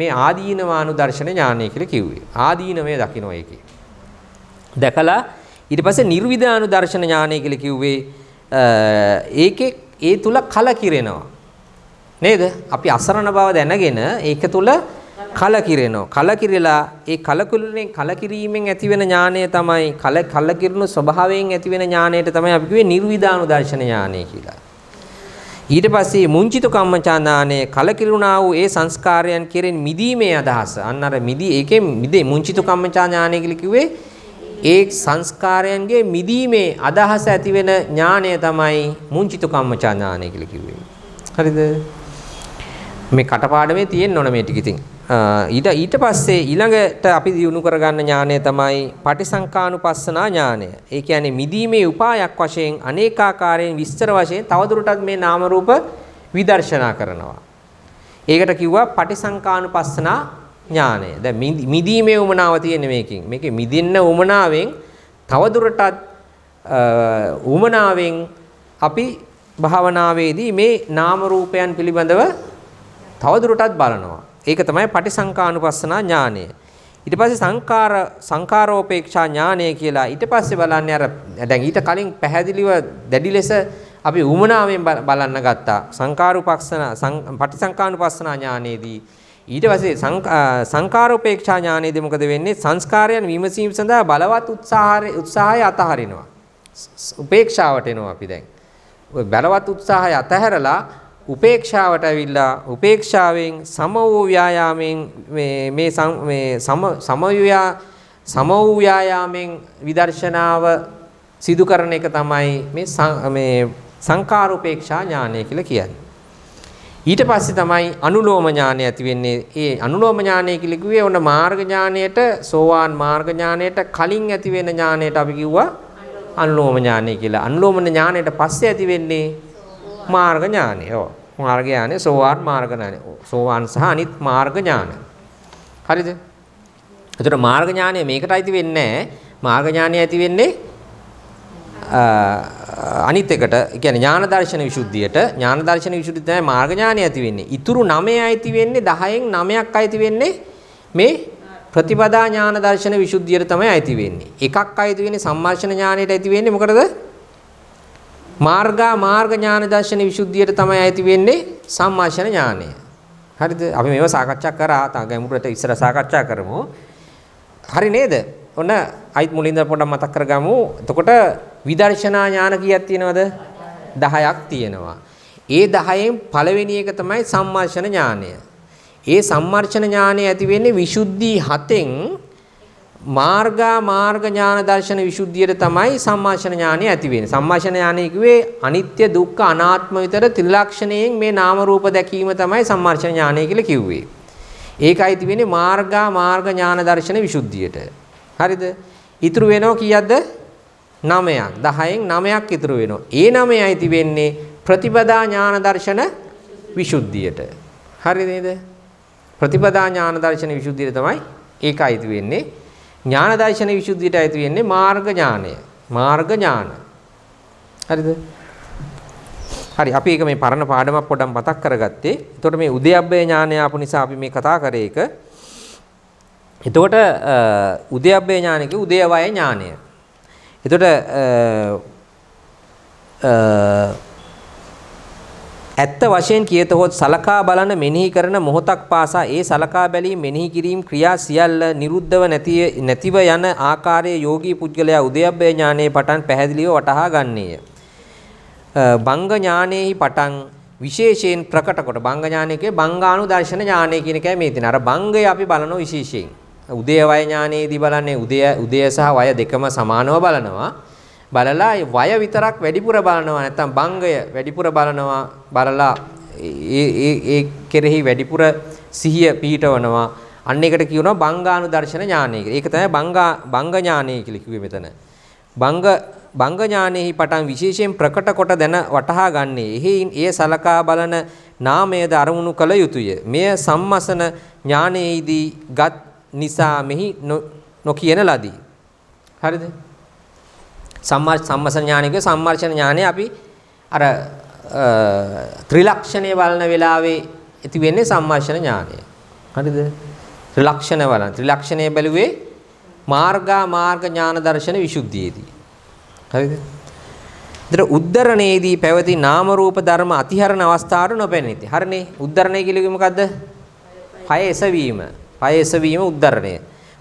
මේ ආදීනවානු දර්ශන ඥානය කියලා කිව්වේ. ආදීනමය දකින්න එකේ. දැකලා ඊට පස්සේ නිර්විදානු දර්ශන ඥානය කියලා කිව්වේ ඒකේ ඒ තුල කලකිරෙනවා. නේද? අපි අසරණ බව දැනගෙන ඒක තුල කලකිරෙනවා. කලකිරලා ඒ කලකිරෙන කලකිරීමෙන් ඇතිවෙන ඥානය තමයි කල කලකිරුණු ස්වභාවයෙන් ඇතිවෙන ඥානයට තමයි අපි කිව්වේ නිර්විදානු දර්ශන ඥානය කියලා. ඊට පස්සේ මුංචිත කම්මචාන්දානේ කලකිරුණා වූ ඒ සංස්කාරයන් කෙරෙන් මිදීමේ අදහස. අන්න අර මිදී ඒකෙන් මිදේ මුංචිත කම්මචාඥානය කියලා කිව්වේ ඒ සංස්කාරයන්ගේ මිදීමේ අදහස ඇති වෙන ඥාණය තමයි මුංචිත කම්මචාඥානය කියලා කිව්වේ. හරිද? මේ කටපාඩමේ තියෙන්න ඕන මේ ටික ඉතින්. ඊට ඊට පස්සේ ඊළඟට අපි දිනු කරගන්න ඥානය තමයි පටිසංකානුපස්සනා ඥානය. ඒ කියන්නේ මිදීමේ උපායක් වශයෙන් අනේකාකාරයෙන් විස්තර වශයෙන් තවදුරටත් මේ නාම රූප විදර්ශනා කරනවා. ඒකට කිව්වා පටිසංකානුපස්සනා ඥානය. දැන් මිදීමේ උමනාව තියෙන මේකෙන්. මේකේ මිදින්න උමනාවෙන් තවදුරටත් උමනාවෙන් අපි භාවනාවේදී මේ නාම රූපයන් පිළිබඳව තවදුරටත් බලනවා. ඒක තමයි පටිසංකානුපස්සනා ඥානය. ඊට පස්සේ සංකාර සංකාරෝපේක්ෂා ඥානය කියලා ඊට පස්සේ බලන්නේ අර දැන් ඊට කලින් පැහැදිලිව දැඩි ලෙස අපි උමනාවෙන් බලන්න ගත්තා සංකාරුපක්ෂණ පටිසංකානුපස්සනා ඥානයේදී ඊට පස්සේ සංකාරෝපේක්ෂා ඥානයේදී මොකද වෙන්නේ සංස්කාරයන් විමසීම සඳහා බලවත් උත්සාහය උත්සාහය අතහරිනවා උපේක්ෂාවට එනවා අපි දැන් බලවත් උත්සාහය අතහැරලා උපේක්ෂාවට ඇවිල්ලා උපේක්ෂාවෙන් සම වූ ව්‍යායාමයෙන් මේ මේ සම සම වූ ව්‍යායාමෙන් විදර්ශනාව සිදු කරන එක තමයි මේ මේ සංකාර උපේක්ෂා ඥානය කියලා කියන්නේ. ඊට පස්සේ තමයි අනුලෝම ඥානය ඇති වෙන්නේ. ඒ අනුලෝම ඥානය කියලා කිව්වේ ඔන්න මාර්ග ඥානයට, සෝවාන් මාර්ග ඥානයට කලින් ඇති වෙන ඥානයට අපි කිව්වා අනුලෝම ඥානය කියලා. අනුලෝම ඥානයට පස්සේ ඇති වෙන්නේ මාර්ග ඥානය. ඔව්. මාර්ග ඥානය සෝවාන් මාර්ග ඥානය. සෝවාන් සහ අනිත් මාර්ග ඥාන. හරිද? එතකොට මාර්ග ඥානය මේකට අයිති වෙන්නේ නැහැ. මාර්ග ඥානය ඇති වෙන්නේ අනිත් එකට කියන්නේ ඥාන දර්ශන විසුද්ධියට ඥාන දර්ශන විසුද්ධිය තමයි මාර්ග ඥානය ඇති වෙන්නේ. ඉතුරු 9 ඇති වෙන්නේ 10න් 9ක් ඇති වෙන්නේ මේ ප්‍රතිපදා ඥාන දර්ශන විසුද්ධියට තමයි ඇති වෙන්නේ. එකක් ඇති වෙන්නේ සම්මාර්ෂණ ඥානයට ඇති වෙන්නේ මොකටද? මාර්ගා මාර්ග ඥාන දර්ශන විසුද්ධියට තමයි ඇති වෙන්නේ සම්මාශන ඥානය. හරිද? අපි මේව සාකච්ඡා කරා තා ගැඹුරට ඉස්සර සාකච්ඡා කරමු. හරි නේද? ඔන්න අයිත් මුලින්ද පොඩක් මතක් කරගමු. එතකොට විදර්ශනා ඥාන කීයක් තියෙනවද? 10ක් තියෙනවා. ඒ 10න් පළවෙනි එක තමයි සම්මාර්ෂණ ඥානය. ඒ සම්මාර්ෂණ ඥානය ඇති වෙන්නේ විසුද්ධි 7ෙන් මාර්ගා මාර්ග ඥාන දර්ශන විසුද්ධියට තමයි සම්මාශන ඥානය ඇති වෙන්නේ. සම්මාශන ඥානය කිව්වේ අනිත්‍ය දුක්ඛ අනාත්ම විතර ත්‍රිලක්ෂණයෙන් මේ නාම රූප දැකීම තමයි සම්මාශන ඥානය කියලා කිව්වේ. ඒකයි තිබෙන්නේ මාර්ගා මාර්ග ඥාන දර්ශන විසුද්ධියට. හරිද? ඉතුරු වෙනව කීයක්ද? 9ක්. 10න් 9ක් ඉතුරු වෙනවා. ඒ 9යි තිබෙන්නේ ප්‍රතිපදා ඥාන දර්ශන විසුද්ධියට. හරි නේද? ප්‍රතිපදා ඥාන දර්ශන විසුද්ධියට තමයි ඒකයි තිබෙන්නේ. ඥාන දර්ශන විසුද්ධියට අයිති වෙන්නේ මාර්ග ඥානය. මාර්ග ඥාන. හරිද? හරි අපි ඒක මේ පරණ පාඩමක් පොඩක් මතක් කරගත්තේ. එතකොට මේ උද්‍යප්පේ ඥානය ආපු නිසා අපි මේ කතා කරේ ඒක. එතකොට උද්‍යප්පේ ඥානය කිය උදේවය ඥානය. එතකොට ඇත්ත වශයෙන් කියතහොත් සලකා බලන මෙනෙහි කරන මොහොතක් පාසා ඒ සලකා බැලීම මෙනෙහි කිරීම ක්‍රියා සියල්ල නිරුද්ධව නැති නැතිව යන ආකාරයේ යෝගී පුද්ගලයා උදයබ්බේ ඥානයේ පටන් පැහැදිලිව වටහා ගන්නේය. බංග ඥානෙහි පටන් විශේෂයෙන් ප්‍රකට කොට බංග ඥානයේ බංගාණු දර්ශන ඥානය කියන එකයි මේ තියෙන. අර බංගය අපි බලනවා විශේෂයෙන්. උදේ වය ඥානයේදී බලන්නේ උදේ උදේ සහ වය දෙකම සමානව බලනවා. බලලා වය විතරක් වැඩිපුර බලනවා නැත්නම් බංගය වැඩිපුර බලනවා බලලා ඒ ඒ ඒ කෙරෙහි වැඩිපුර සිහිය පිහිටවනවා අන්න ඒකට කියනවා බංගානු දර්ශන ඥානය කියලා. ඒක තමයි බංගා බංග ඥානය කියලා කිව්වේ මෙතන. බංග බංග ඥානෙහි පටන් විශේෂයෙන් ප්‍රකට කොට දැන වටහා ගන්නේ. එහයින් එය සලකා බලන නාමයද අරමුණු කළ යුතුය. මෙය සම්මසන ඥානයේදී ගත් නිසා මෙහි නොකියන ලදී. හරිද? සම්මා සම්මසන ඥානයේ සම්මර්ෂණ ඥානය අපි අර ත්‍රිලක්ෂණේ වළන වෙලාවේ ඇති වෙන්නේ සම්මර්ෂණ ඥානය. හරිද? ත්‍රිලක්ෂණ වළන. ත්‍රිලක්ෂණයේ බැලුවේ මාර්ගා මාර්ග ඥාන දර්ශන විසුද්ධියේදී. හරිද? දර උද්දරණයේදී පැවති නාම රූප ධර්ම අතිහරණ අවස්ථාවට නොපෙනෙති. හරිනේ? උද්දරණය කියන්නේ මොකද්ද? පය එසවීම. පය එසවීම උද්දරණය.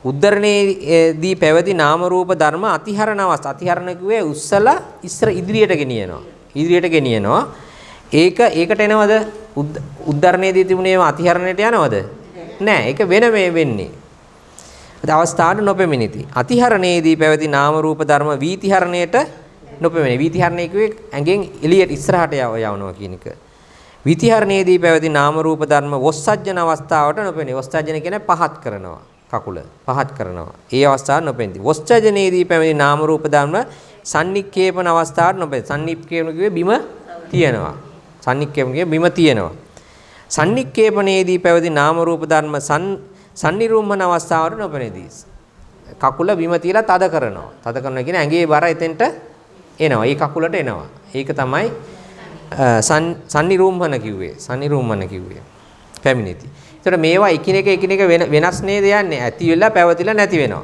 උද්දරණයේදී පැවති නාම රූප ධර්ම අතිහරණ අවස් අතිහරණ කිව්වේ උස්සලා ඉස්සර ඉදිරියට ගෙනියනවා ඉදිරියට ගෙනියනවා ඒක ඒකට එනවද උද්දරණයේදී තිබුණේම අතිහරණයට යනවද නෑ ඒක වෙන මේ වෙන්නේ අවස්ථාවට නොපෙමිණිති අතිහරණයේදී පැවති නාම රූප ධර්ම වීතිහරණයට නොපෙමිණි වීතිහරණය කිව්වේ ඇඟෙන් එළියට ඉස්සරහට යවනවා කියන එක විතිහරණයේදී පැවති නාම රූප ධර්ම වොස්සජ්ජන අවස්ථාවට නොපෙනේ. වොස්සජ්ජන කියන්නේ පහත් කරනවා. කකුල පහත් කරනවා. ඒ අවස්ථාව නොපෙන්ති. වොස්චජනේදී පැමිණි නාම රූප ධර්ම සන්නික්කේපන අවස්ථාවට නොපෙන්ති. සන්නික්කේපන කිව්වේ බිම තියෙනවා. සන්නික්කේපන කිව්වේ බිම තියෙනවා. සන්නික්කේපනයේදී පැවති නාම රූප ධර්ම සන් සන්නිරුම්මන අවස්ථාවට නොපෙනදී. කකුල බිම තියලා තද කරනවා. තද කරනවා කියන්නේ ඇඟේ බර එතෙන්ට එනවා. ඒ කකුලට එනවා. ඒක තමයි සන්නිරුම්මන කිව්වේ. සන්නිරුම්මන කිව්වේ. පැමිණිති. ඒතර මේවා එකිනෙක එකිනෙක වෙනස් නේද යන්නේ? ඇති වෙලා පැවතිලා නැති වෙනවා.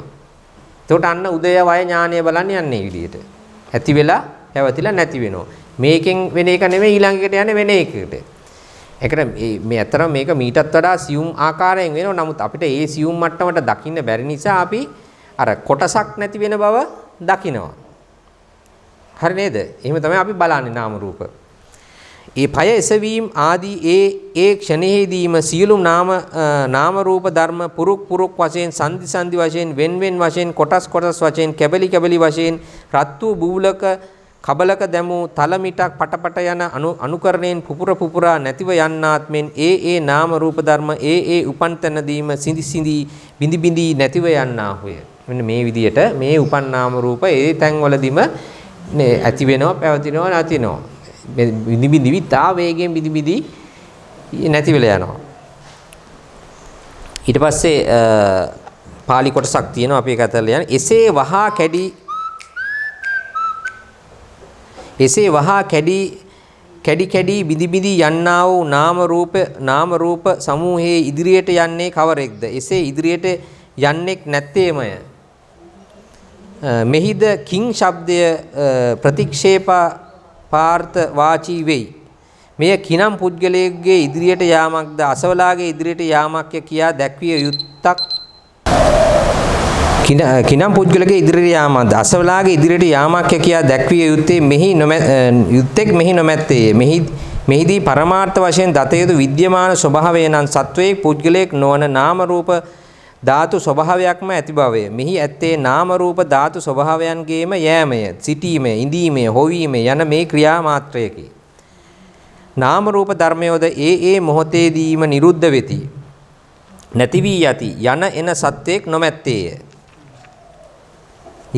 එතකොට අන්න උදය වය ඥානය බලන්න යන්නේ විදියට. ඇති වෙලා පැවතිලා නැති වෙනවා. මේකෙන් වෙන එක නෙමෙයි ඊළඟ එකට යන්නේ වෙන එකකට. ඒකට මේ ඇත්තටම මේක මීටත් වඩා සියුම් ආකාරයෙන් වෙනවා. නමුත් අපිට ඒ සියුම් මට්ටමට දකින්න බැරි නිසා අපි අර කොටසක් නැති වෙන බව දකිනවා. හරි නේද? එහෙම තමයි අපි බලන්නේ නාම රූප. ඒ පය එසවීම ආදී ඒ ඒ ක්ෂණෙහිදීම සියලුම නාම නාම රූප ධර්ම පුරුක් පුරුක් වශයෙන් සංදි සංදි වශයෙන් වෙන් වෙන් වශයෙන් කොටස් කොටස් වශයෙන් කැබලි කැබලි වශයෙන් රත් වූ බූලක කබලක දැමූ තල මිටක් පටපට යන අනු අනුකරණයෙන් පුපුර පුපුරා නැතිව යන්නාත් මෙන් ඒ ඒ නාම රූප ධර්ම ඒ ඒ උපන් තැනදීම සිඳි සිඳි බිඳි බිඳි නැතිව යන්නාහුය මෙන්න මේ විදියට මේ උපන් නාම රූප ඒ තැන්වලදීම මේ ඇති වෙනවා පැවතිනවා නැතිනවා බිඳි බිඳි තා වේගයෙන් බිඳි බිඳි නැති වෙලා යනවා. ඊට පස්සේ පාලි කොටසක් තියෙනවා අපි ඒක අතල්ලා යන. එසේ වහා කැඩි එසේ වහා කැඩි කැඩි කැඩි බිඳි බිඳි යන්නා වූ නාම රූප නාම රූප සමූහයේ ඉදිරියට යන්නේ කවරෙක්ද? එසේ ඉදිරියට යන්නේක් නැත්තේමය. මෙහිද කිං ශබ්දය ප්‍රතික්ෂේපා පාර්ථ වාචී වෙයි. මෙය කිනම් පුද්ගලයෙක්ගේ ඉදිරියට යාමක්ද අසවලාගේ ඉදිරියට යාමක් කියා දැක්විය යුත්තක් කිනම් පුද්ගලගේ ඉදිරියට යාමක්ද අසවලාගේ ඉදිරියට යාමක් කියා දැක්විය යුත්තේ මෙහි යුත්තෙක් මෙහි නොමැත්තේ මෙහි මෙහිදී පරමාර්ථ වශයෙන් දත යුතු විද්‍යමාන ස්වභාවය නම් සත්වයේ පුද්ගලයෙක් නොවන නාම රූප ධාතු ස්වභාවයක්ම ඇති බවය. මෙහි ඇත්තේ නාම රූප ධාතු ස්වභාවයන්ගේම යෑමය, සිටීමේ, ඉඳීමේ, හොවීමේ යන මේ ක්‍රියා මාත්‍රයකි. නාම රූප ධර්මයෝද ඒ ඒ මොහොතේදීම නිරුද්ධ වෙති. නැති වී යති. යන එන සත්‍යයක් නොමැත්තේය.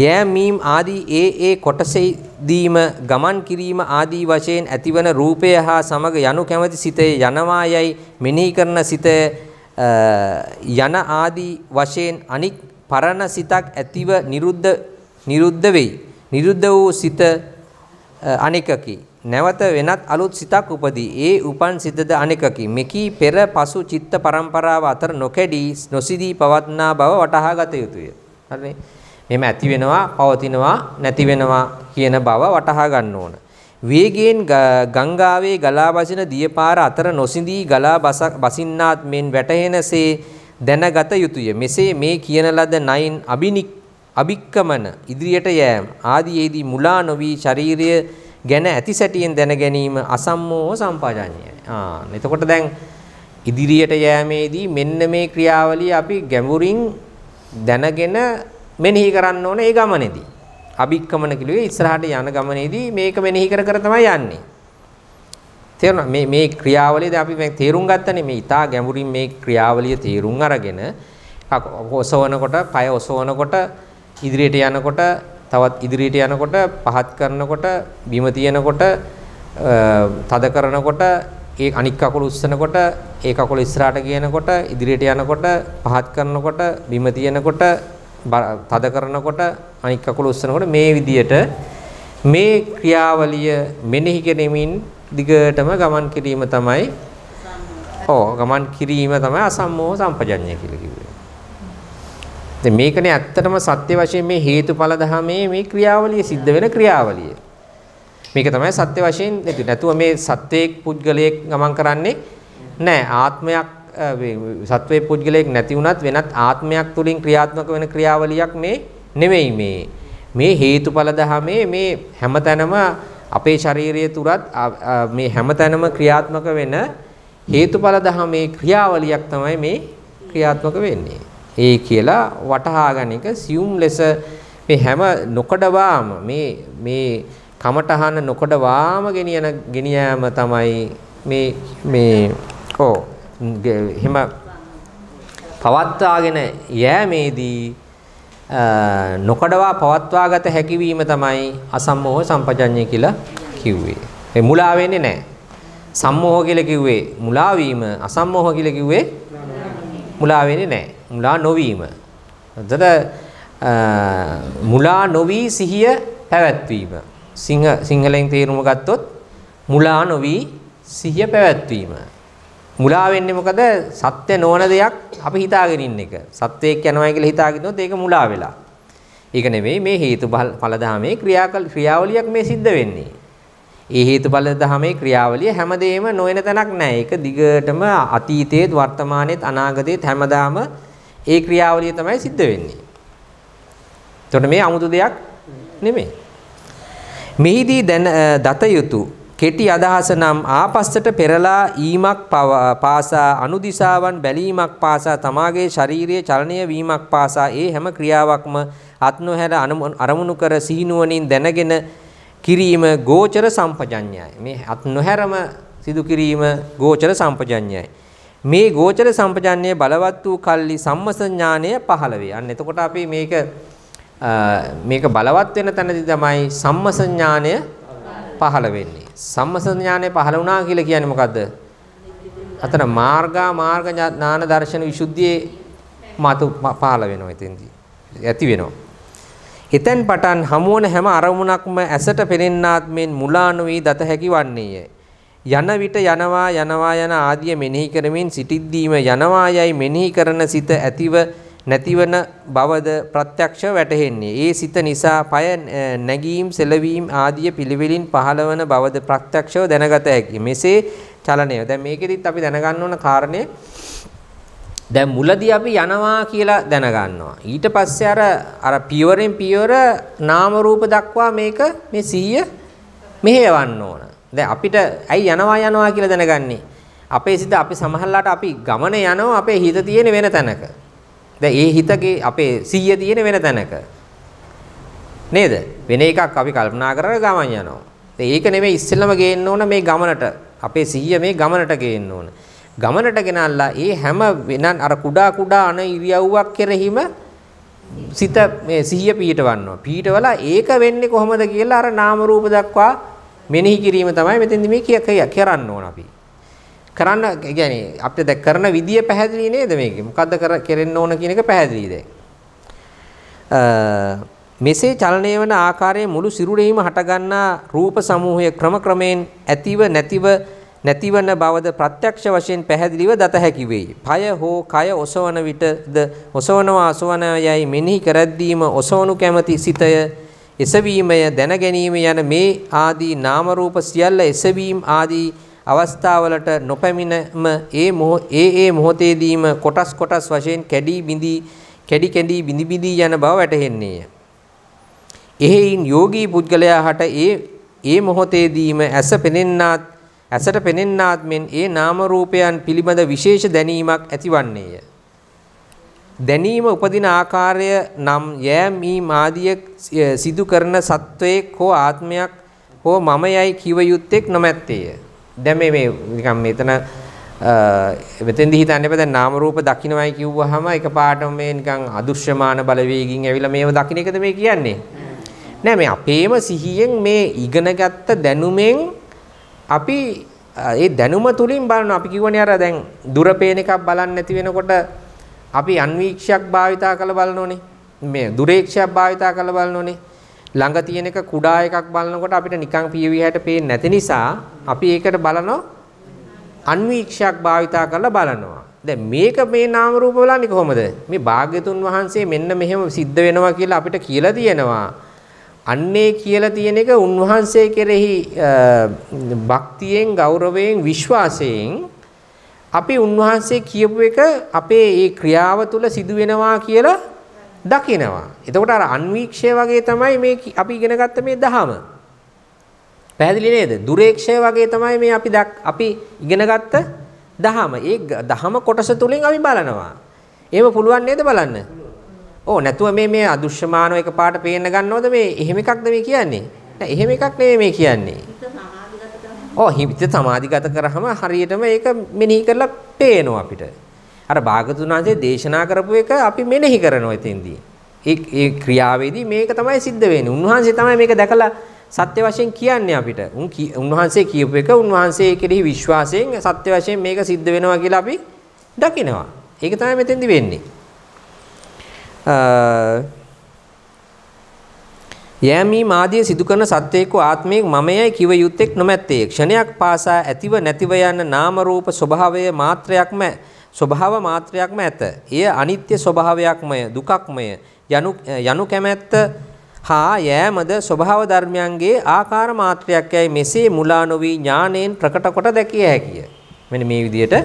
යෑමීම් ආදී ඒ ඒ කොටසේදීම ගමන් කිරීම ආදී වශයෙන් ඇතිවන රූපය හා සමග යනු කැමැති සිතේ යනවා යයි මෙනෙහි කරන සිතේ යන ආදී වශයෙන් අනික් පරණ සිතක් ඇතිව නිරුද්ධ නිරුද්ධ වෙයි. නිරුද්ධ වූ සිත අනිකකි. නැවත වෙනත් අලුත් සිතක් උපදී. ඒ උපන් සිතද අනිකකි. මෙකී පෙර පසු චිත්ත පරම්පරාව අතර නොකැඩී නොසිදී පවත්නා බව වටහා ගත යුතුය. හරිනේ. මෙම ඇති වෙනවා, පවතිනවා, නැති වෙනවා කියන බව වටහා ගන්න ඕන. වේගයෙන් ගංගාවේ ගලා බසින දියපාර අතර නොසිඳී ගලා බසින්නාත් මෙන් වැටහෙනසේ දැනගත යුතුය. මෙසේ මේ කියන ලද නයින් අබිනික් අභික්කමන ඉදිරියට යෑම ආදීයේදී මුලා නොවී ශාරීරිය ගැන ඇති සැටියෙන් දැන ගැනීම අසම්මෝහ සම්පාජඤ්ඤය. ආ එතකොට දැන් ඉදිරියට යෑමේදී මෙන්න මේ ක්‍රියාවලිය අපි ගැඹුරින් දැනගෙන මෙනෙහි කරන්න ඕනේ ඒ ගමනේදී. අභික්කමන කිලුවේ ඉස්සරහට යන ගමනේදී මේක මෙනෙහි කර කර තමයි යන්නේ. තේරුණා මේ මේ ක්‍රියාවලියද අපි මේ තේරුම් ගත්තනේ මේ ඊටා ගැඹුරින් මේ ක්‍රියාවලිය තේරුම් අරගෙන ඔසවනකොට পায় ඔසවනකොට ඉදිරියට යනකොට තවත් ඉදිරියට යනකොට පහත් කරනකොට බිම තියනකොට තද කරනකොට ඒ අනික් කකුල උස්සනකොට ඒ කකුල ඉස්සරහට ගියනකොට ඉදිරියට යනකොට පහත් කරනකොට බිම තියනකොට තද කරනකොට අනික් කකුල උස්සනකොට මේ විදියට මේ ක්‍රියාවලිය මෙනෙහි කිරීමෙන් දිගටම ගමන් කිරීම තමයි ඕ ගමන් කිරීම තමයි අසම්මෝහ සම්පජඤ්ඤය කියලා කිව්වේ. ඉතින් මේකනේ ඇත්තටම සත්‍ය වශයෙන් මේ හේතුඵල ධමයේ මේ ක්‍රියාවලිය සිද්ධ වෙන ක්‍රියාවලිය. මේක තමයි සත්‍ය වශයෙන් නැතුව මේ සත්‍යයේ පුද්ගලයෙක් ගමන් කරන්නේ නෑ ආත්මයක් සත්වයේ පුද්ගලයෙක් නැති වුණත් වෙනත් ආත්මයක් තුලින් ක්‍රියාත්මක වෙන ක්‍රියාවලියක් මේ නෙවෙයි මේ මේ හේතුඵල දහමේ මේ හැමතැනම අපේ ශාරීරිය තුරත් මේ හැමතැනම ක්‍රියාත්මක වෙන හේතුඵල දහමේ ක්‍රියාවලියක් තමයි මේ ක්‍රියාත්මක වෙන්නේ. ඒ කියලා වටහා ගන්න එක සියුම් ලෙස මේ හැම නොකඩවාම මේ මේ කමටහන නොකඩවාම ගෙනියන ගෙනියෑම තමයි මේ මේ ඕ එහෙම පවත්වාගෙන යෑමේදී නොකඩවා පවත්වාගත හැකිවීම තමයි අසම්මෝහ සම්පජඤ්ඤය කියලා කිව්වේ. ඒ මුලා වෙන්නේ නැහැ. සම්මෝහ කියලා කිව්වේ මුලා වීම, අසම්මෝහ කියලා කිව්වේ මුලා වෙන්නේ නැහැ. මුලා නොවීම. එතන මුලා නොවි සිහිය පැවැත්වීම. සිංහ සිංහලෙන් තේරුම ගත්තොත් මුලා නොවි සිහිය පැවැත්වීම. මුලා වෙන්නේ මොකද? සත්‍ය නොවන දෙයක් අපි හිතාගෙන ඉන්න එක. සත්‍යයක් යනවා කියලා හිතාගෙනොත් ඒක මුලා වෙලා. ඒක නෙවෙයි මේ හේතුඵල ධමයේ ක්‍රියාකල් ක්‍රියාවලියක් මේ සිද්ධ වෙන්නේ. ඒ හේතුඵල ධමයේ ක්‍රියාවලිය හැමදේම නොවන තැනක් නැහැ. ඒක දිගටම අතීතයේත් වර්තමානයේත් අනාගතයේත් හැමදාම ඒ ක්‍රියාවලිය තමයි සිද්ධ වෙන්නේ. එතකොට මේ 아무තු දෙයක් නෙමෙයි. මෙහිදී දැන දත යුතු කෙටි අදහස නම් ආපස්සට පෙරලා ඊමක් පාසා අනුදිසාවන් බැලීමක් පාසා තමාගේ ශාරීරිය චලනය වීමක් පාසා ඒ හැම ක්‍රියාවක්ම අත්නොහැර අරමුණු කර සිහිනුවණින් දැනගෙන කිරීම ගෝචර සම්පජඤ්ඤයයි. මේ අත්නොහැරම සිදු කිරීම ගෝචර සම්පජඤ්ඤයයි. මේ ගෝචර සම්පජඤ්ඤය බලවත් වූ කල්ලි සම්මස ඥානය පහළ වේ. අන්න එතකොට අපි මේක මේක බලවත් වෙන තැනදී තමයි සම්මස ඥානය පහළ වෙන්නේ. සම්මස ඥානය පහළ වුණා කියලා කියන්නේ මොකද්ද? අතන මාර්ගා මාර්ග ඥාන දර්ශන විසුද්ධියේ මතු පහළ වෙනවා එතෙන්දී. ඇති වෙනවා. හිතෙන් පටන් හමුවන හැම අරමුණක්ම ඇසට පෙනෙන්නාත් මෙන් මුලා නොවි දත හැකි වන්නේය. යන විට යනවා යනවා යන ආදිය මෙනෙහි කරමින් සිටිද්දීම යනවා යයි මෙනෙහි කරන සිත ඇතිව නැතිවන බවද ප්‍රත්‍යක්ෂ වැටහෙන්නේ. ඒ සිත නිසා পায় නැගීම්, සෙලවීම් ආදී පිළිවිලින් පහළවන බවද ප්‍රත්‍යක්ෂව දැනගත හැකියි. මෙසේ චලනය. දැන් මේකෙදිත් අපි දැනගන්න ඕන කාරණේ දැන් මුලදී අපි යනවා කියලා දැනගන්නවා. ඊට පස්සේ අර අර පියවරෙන් පියවර නාම රූප දක්වා මේක මේ සිහිය මෙහෙවන්න ඕන. දැන් අපිට ඇයි යනවා යනවා කියලා දැනගන්නේ? අපේ සිත අපි සමහරලාට අපි ගමන යනවා අපේ හිත තියෙන වෙන තැනක. දැන් ඒ හිතගේ අපේ 100 තියෙන වෙන තැනක. නේද? වෙන එකක් අපි කල්පනා කරලා ගමන් යනවා. ඒක නෙමෙයි ඉස්සෙල්ලම ගේන්න ඕන මේ ගමනට. අපේ 100 මේ ගමනට ගේන්න ඕන. ගමනට ගෙනල්ලා ඒ හැම වෙනන් අර කුඩා කුඩා අන ඉරියව්වක් කෙරෙහිම සිත මේ 100 පීටවන්නවා. පීටවලා ඒක වෙන්නේ කොහොමද කියලා අර නාම රූප දක්වා මෙනෙහි කිරීම තමයි මෙතෙන්දි මේ කිය කරන්න ඕන අපි. කරන්න يعني අපිට දැන් කරන විදිය පැහැදිලි නේද මේකේ? මොකද්ද කරෙන්න ඕන කියන එක පැහැදිලිද? මෙසේ චලණය වන ආකාරයේ මුළු සිරුරෙහිම හටගන්නා රූප සමූහය ක්‍රම ක්‍රමයෙන් ඇතිව නැතිව නැතිවන බවද ප්‍රත්‍යක්ෂ වශයෙන් පැහැදිලිව දත හැකි වෙයි. পায় හෝ කය ඔසවන විටද ඔසවනවා ඔසවන යයි මෙනෙහි කරද්දීම ඔසවනු කැමැති සිතය එසවීමය දැන ගැනීම යන මේ ආදී නාම රූප සියල්ල එසවීම ආදී අවස්ථාවලට නොපැමිණම ඒ ඒ ඒ මොහොතේදීම කොටස් කොටස් වශයෙන් කැඩී බිඳී කැඩි කැඩී බිඳි බිඳී යන බව වැටහෙන්නේය. එහෙයින් යෝගී පුද්ගලයා හට ඒ ඒ මොහොතේදීම ඇස පෙනෙන්නාත් ඇසට පෙනෙන්නාත් මෙන් ඒ නාම රූපයන් පිළිබඳ විශේෂ දැනීමක් ඇතිවන්නේය. දැනීම උපදින ආකාරය නම් යෑම් ඊම් ආදිය සිදු කරන සත්වයෙක් හෝ ආත්මයක් හෝ මම යයි කිව යුත්තේක් නොමැත්තේය. දැන් මේ මේ නිකන් මෙතන මෙතෙන්දි හිතන්න එපා දැන් නාම රූප දකින්නමයි කිව්වහම එකපාරටම මේ නිකන් අදෘශ්‍යමාන බලවේගකින් ඇවිල්ලා මේව දකින්න එකද මේ කියන්නේ නෑ මේ අපේම සිහියෙන් මේ ඉගෙනගත්ත දැනුමෙන් අපි ඒ දැනුම තුලින් බලන අපි කියවනේ අර දැන් දුර පේන එකක් බලන්නේ නැති වෙනකොට අපි අන්වීක්ෂයක් භාවිතා කරලා බලනෝනේ මේ දුරේක්ෂයක් භාවිතා කරලා බලනෝනේ ළඟ තියෙන එක කුඩා එකක් බලනකොට අපිට නිකන් පියවිහාට පේන්නේ නැති නිසා අපි ඒකට බලනවා අන්වීක්ෂයක් භාවිතා කරලා බලනවා. දැන් මේක මේ නාම රූප බලන්නේ කොහොමද? මේ භාග්‍යතුන් වහන්සේ මෙන්න මෙහෙම සිද්ධ වෙනවා කියලා අපිට කියලා තියෙනවා. අන්නේ කියලා තියෙන එක උන්වහන්සේ කෙරෙහි භක්තියෙන් ගෞරවයෙන් විශ්වාසයෙන් අපි උන්වහන්සේ කියපු එක අපේ ඒ ක්‍රියාව තුළ සිදු වෙනවා කියලා දකිනවා. එතකොට අර අන්වීක්ෂය වගේ තමයි මේ අපි ඉගෙනගත්ත මේ දහම. පැහැදිලි නේද? දුරේක්ෂය වගේ තමයි මේ අපි අපි ඉගෙනගත්ත දහම. ඒ දහම කොටස තුලින් අපි බලනවා. එහෙම පුළුවන් නේද බලන්න? ඕ නැතුව මේ මේ අදෘශ්‍යමානව එකපාරට පේන්න ගන්නවද මේ එහෙම එකක්ද මේ කියන්නේ? නෑ එහෙම එකක් නෙමෙයි මේ කියන්නේ. ඔව් හිත සමාධිගත කරාම හරියටම ඒක මෙනෙහි කරලා පේනවා අපිට. අර භාගතුන් වහන්සේ දේශනා කරපු එක අපි මෙනෙහි කරනවා එතෙන්දී. ඒ ඒ ක්‍රියාවේදී මේක තමයි සිද්ධ වෙන්නේ. උන්වහන්සේ තමයි මේක දැකලා සත්‍ය වශයෙන් කියන්නේ අපිට. උන් උන්වහන්සේ කියපු එක උන්වහන්සේ කෙරෙහි විශ්වාසයෙන් සත්‍ය වශයෙන් මේක සිද්ධ වෙනවා කියලා අපි දකිනවා. ඒක තමයි මෙතෙන්දී වෙන්නේ. යෑමී මාදිය සිදු කරන සත්වයක ආත්මයේ මමයයි කිව යුත්තේක් නොමැත්තේ ක්ෂණයක් පාසා ඇතිව නැතිව යන නාම රූප ස්වභාවය මාත්‍රයක්ම ස්වභාව මාත්‍රයක්ම ඇත. එය අනිත්‍ය ස්වභාවයක්මය, දුකක්මය. යනු යනු කැමැත්ත හා යෑමද ස්වභාව ධර්මයන්ගේ ආකාර මාත්‍රයක් යයි මෙසේ මුලා නොවි ඥාණයෙන් ප්‍රකට කොට දැකිය හැකිය. මෙන්න මේ විදිහට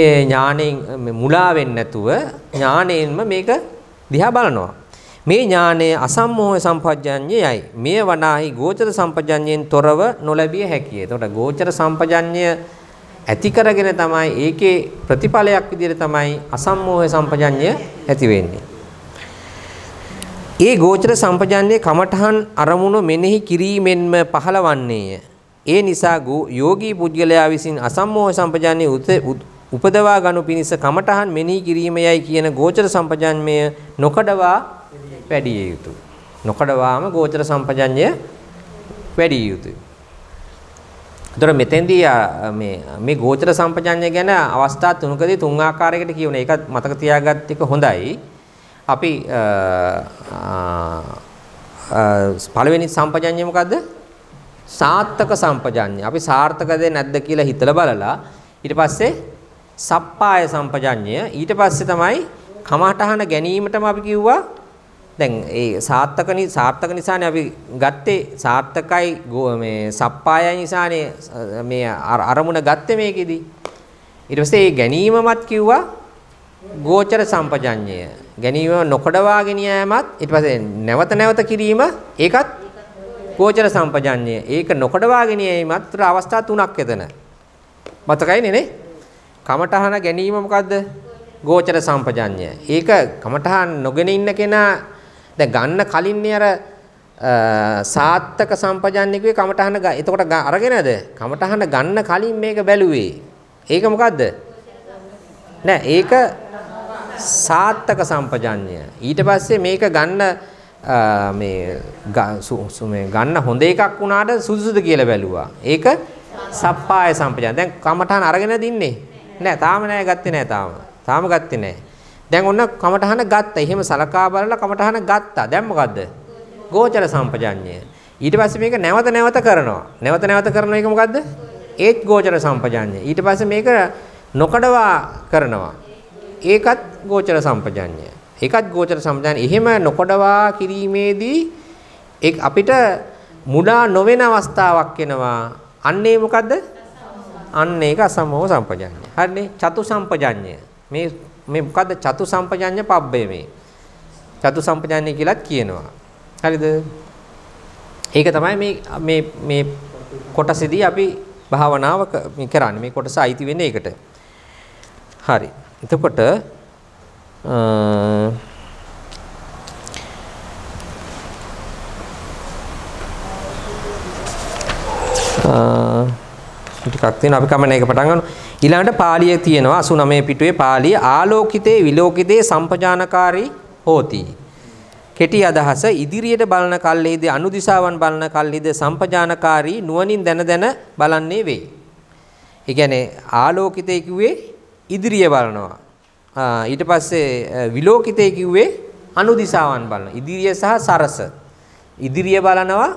ඒ ඥාණයෙන් මුලා වෙන්නේ නැතුව ඥාණයෙන්ම මේක දිහා බලනවා. මේ ඥානය අසම්මෝහ සම්පජඤ්ඤයයි. මෙය වනාහි ගෝචර සම්පජඤ්ඤයෙන් තොරව නොලැබිය හැකිය. එතකොට ගෝචර සම්පජඤ්ඤය ඇති කරගෙන තමයි ඒකේ ප්‍රතිඵලයක් විදිහට තමයි අසම්මෝහ සම්පජඤ්ඤය ඇති වෙන්නේ. ඒ ගෝචර සම්පජඤ්ඤයේ කමඨහන් අරමුණු මෙනෙහි කිරීමෙන්ම පහළවන්නේය. ඒ නිසා යෝගී පුද්ගලයා විසින් අසම්මෝහ සම්පජඤ්ඤයේ උපදවා ගනු පිණිස කමඨහන් මෙනෙහි කිරීමයයි කියන ගෝචර සම්පජඤ්ඤය නොකඩවා වැඩි යුතුය. නොකඩවාම ගෝචර සම්පජඤ්ඤය වැඩි යුතුය. එතකොට මෙතෙන්දී මේ මේ ගෝචර සම්පජඤ්ඤය ගැන අවස්ථා තුනකදී තුන් ආකාරයකට කියුණ ඒක මතක තියාගත්ත එක හොඳයි. අපි පළවෙනි සම්පජඤ්ඤය මොකද්ද? සාර්ථක සම්පජඤ්ඤය. අපි සාර්ථකද නැද්ද කියලා හිතලා බලලා ඊට පස්සේ සප්පාය සම්පජඤ්ඤය ඊට පස්සේ තමයි කමඨහන ගැනීමටම අපි කිව්වා දැන් ඒ සාර්ථකනි සාර්ථක නිසානේ අපි ගත්තේ සාර්ථකයි මේ සප්පායයි නිසානේ මේ අරමුණ ගත්තේ මේකෙදි ඊට පස්සේ ඒ ගැනීමමත් කිව්වා ගෝචර සම්පජඤ්ඤය ගැනීම නොකඩවා ගෙනියෑමත් ඊට පස්සේ නැවත නැවත කිරීම ඒකත් ගෝචර සම්පජඤ්ඤය ඒක නොකඩවා ගෙනියීමත් අවස්ථා තුනක් එතන මතකයිනේ නේ කමඨහන ගැනීම මොකද්ද ගෝචර සම්පජඤ්ඤය. ඒක කමඨහන් නොගෙන ඉන්න කෙනා දැන් ගන්න කලින්නේ අර සාත්තක සම්පජන්නිකුවේ කමටහන එතකොට අරගෙනද කමටහන ගන්න කලින් මේක බැලුවේ ඒක මොකද්ද නෑ ඒක සාත්තක සම්පජන්‍ය ඊට පස්සේ මේක ගන්න මේ ගන්න හොඳ එකක් වුණාට සුදුසුද කියලා බැලුවා ඒක සප්පාය සම්පජන්‍ය දැන් කමටහන අරගෙන දින්නේ නෑ තාම නෑ ගත්තේ නෑ තාම තාම ගත්තේ නෑ දැන් ඔන්න කමඨහන ගත්තා. එහෙම සලකා බලලා කමඨහන ගත්තා. දැන් මොකද්ද? ගෝචර සම්පජඤ්ඤය. ඊට පස්සේ මේක නැවත නැවත කරනවා. නැවත නැවත කරන එක මොකද්ද? ඒත් ගෝචර සම්පජඤ්ඤය. ඊට පස්සේ මේක නොකඩවා කරනවා. ඒකත් ගෝචර සම්පජඤ්ඤය. ඒකත් ගෝචර සම්පජඤ්ඤය. එහෙම නොකඩවා කිරීමේදී අපිට මුඩා නොවන අවස්ථාවක් එනවා. අන්නේ මොකද්ද? අන්න ඒක අසම්මෝහ සම්පජඤ්ඤය. හරිනේ? චතු සම්පජඤ්ඤය. මේ මේ මොකද්ද චතු සම්පජඤ්ඤ පබ්බේ මේ. චතු සම්පජඤ්ඤය කියලත් කියනවා. හරිද? ඒක තමයි මේ මේ මේ කොටසෙදී අපි භාවනාව කරන්නේ. මේ කොටස අයිති වෙන්නේ ඒකට. හරි. එතකොට අ ටිකක් තියෙනවා අපි කමන එක පටන් ගන්නවා ඊළඟට පාළියේ තියෙනවා 89 පිටුවේ පාළිය ආලෝකිතේ විලෝකිතේ සම්පජානකාරී හෝති කෙටි අදහස ඉදිරියට බලන කල්හිදී අනුදිශාවන් බලන කල්හිදී සම්පජානකාරී නුවණින් දැන දැන බලන්නේ වේ. ඒ කියන්නේ ආලෝකිතේ කිව්වේ ඉදිරිය බලනවා. ඊට පස්සේ විලෝකිතේ කිව්වේ අනුදිශාවන් බලන. ඉදිරිය සහ සරස. ඉදිරිය බලනවා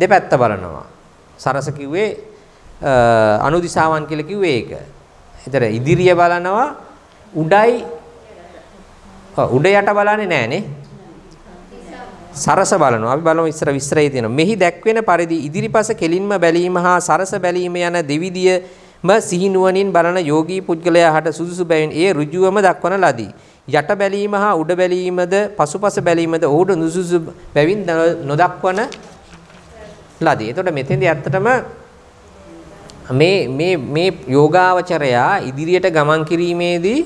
දෙපැත්ත බලනවා. සරස කිව්වේ අනුදිශාවන් කියලා කිව්වේ ඒක. ඒතර ඉදිරිය බලනවා උඩයි උඩ යට බලන්නේ නැහනේ. සරස බලනවා. අපි බලමු ඉස්සර විස්තරය තියෙනවා. මෙහි දැක්වෙන පරිදි ඉදිරිපස කෙලින්ම බැලීම හා සරස බැලීම යන දෙවිදියම සිහිනුවණින් බලන යෝගී පුද්ගලයා හට සුදුසු බැවින් ඒ ඍජුවම දක්වන ලදී. යට බැලීම හා උඩ බැලීමද පසුපස බැලීමද ඔහුට නුසුසු බැවින් නොදක්වන ලදී. එතකොට මෙතෙන්දී ඇත්තටම මේ මේ මේ යෝගාවචරයා ඉදිරියට ගමන් කිරීමේදී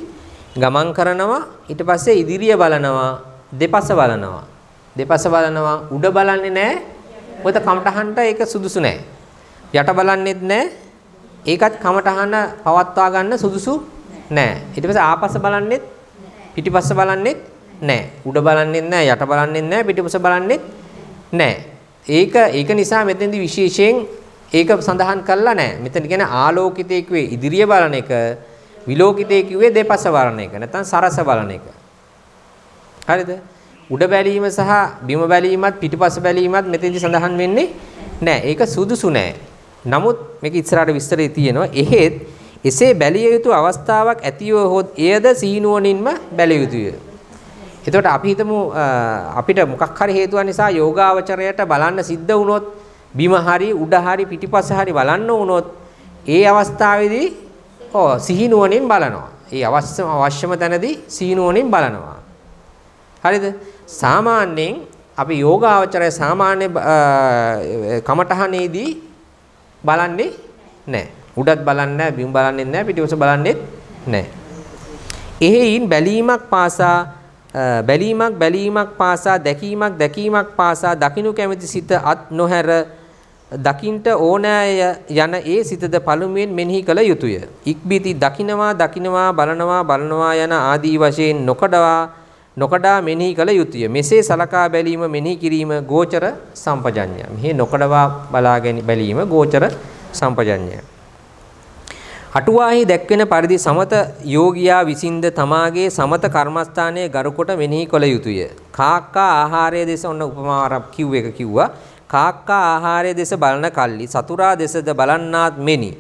ගමන් කරනවා ඊට පස්සේ ඉදිරිය බලනවා දෙපස බලනවා දෙපස බලනවා උඩ බලන්නේ නැහැ මොකද කමටහන්ට ඒක සුදුසු නැහැ යට බලන්නේත් නැහැ ඒකත් කමටහන පවත්වා ගන්න සුදුසු නැහැ ඊට පස්සේ ආපස බලන්නේත් පිටිපස්ස බලන්නේත් නැහැ උඩ බලන්නේත් නැහැ යට බලන්නේත් නැහැ පිටිපස්ස බලන්නේත් නැහැ ඒක ඒක නිසා මෙතෙන්දී විශේෂයෙන් ඒක සඳහන් කළා නැහැ. මෙතන කියන්නේ ආලෝකිතය කිව්වේ ඉදිරිය බලන එක, විලෝකිතය කිව්වේ දෙපස බලන එක, නැත්නම් සරස බලන එක. හරිද? උඩ බැලීම සහ බිම බැලීමත් පිටිපස බැලීමත් මෙතෙන්දි සඳහන් වෙන්නේ නැහැ. ඒක සුදුසු නැහැ. නමුත් මේක ඉස්සරහට විස්තරය තියෙනවා. එහෙත් එසේ බැලිය යුතු අවස්ථාවක් ඇතිව හොත් එයද සීනුවණින්ම බැලිය යුතුය. එතකොට අපි හිතමු අපිට මොකක් හරි හේතුවක් නිසා යෝගාවචරයට බලන්න සිද්ධ වුණොත් බිම හරි උඩ හරි පිටිපස හරි බලන්න වුණොත් ඒ අවස්ථාවේදී ඔව් සිහිනුවණෙන් බලනවා. ඒ අවශ්‍යම අවශ්‍යම තැනදී සිහිනුවණෙන් බලනවා. හරිද? සාමාන්‍යයෙන් අපි යෝගාවචරය සාමාන්‍ය කමඨහනේදී බලන්නේ නැහැ. උඩත් බලන්නේ නැහැ, බිම් බලන්නේ නැහැ, පිටිපස බලන්නේ නැහැ. එහෙයින් බැලීමක් පාසා බැලීමක් බැලීමක් පාසා දැකීමක් දැකීමක් පාසා දකිනු කැමැති සිත අත් නොහැර දකින්ට ඕනෑය යන ඒ සිතද පළමුවෙන් මෙනෙහි කළ යුතුය. ඉක්බිති දකිනවා දකිනවා බලනවා බලනවා යන ආදී වශයෙන් නොකඩවා නොකඩා මෙනෙහි කළ යුතුය. මෙසේ සලකා බැලීම මෙනෙහි කිරීම ගෝචර සම්පජඤ්ඤය. මෙහි නොකඩවා බලා බැලීම ගෝචර සම්පජඤ්ඤය. අටුවාහි දැක්වෙන පරිදි සමත යෝගියා විසින්ද තමාගේ සමත කර්මස්ථානයේ ගරුකොට මෙනෙහි කළ යුතුය. කාක්කා ආහාරය දෙස ඔන්න උපමාවක් කිව් එක කිව්වා. කාක්කා ආහාරය දෙස බලන කල්ලි සතුරා දෙසද බලන්නාත් මෙනි.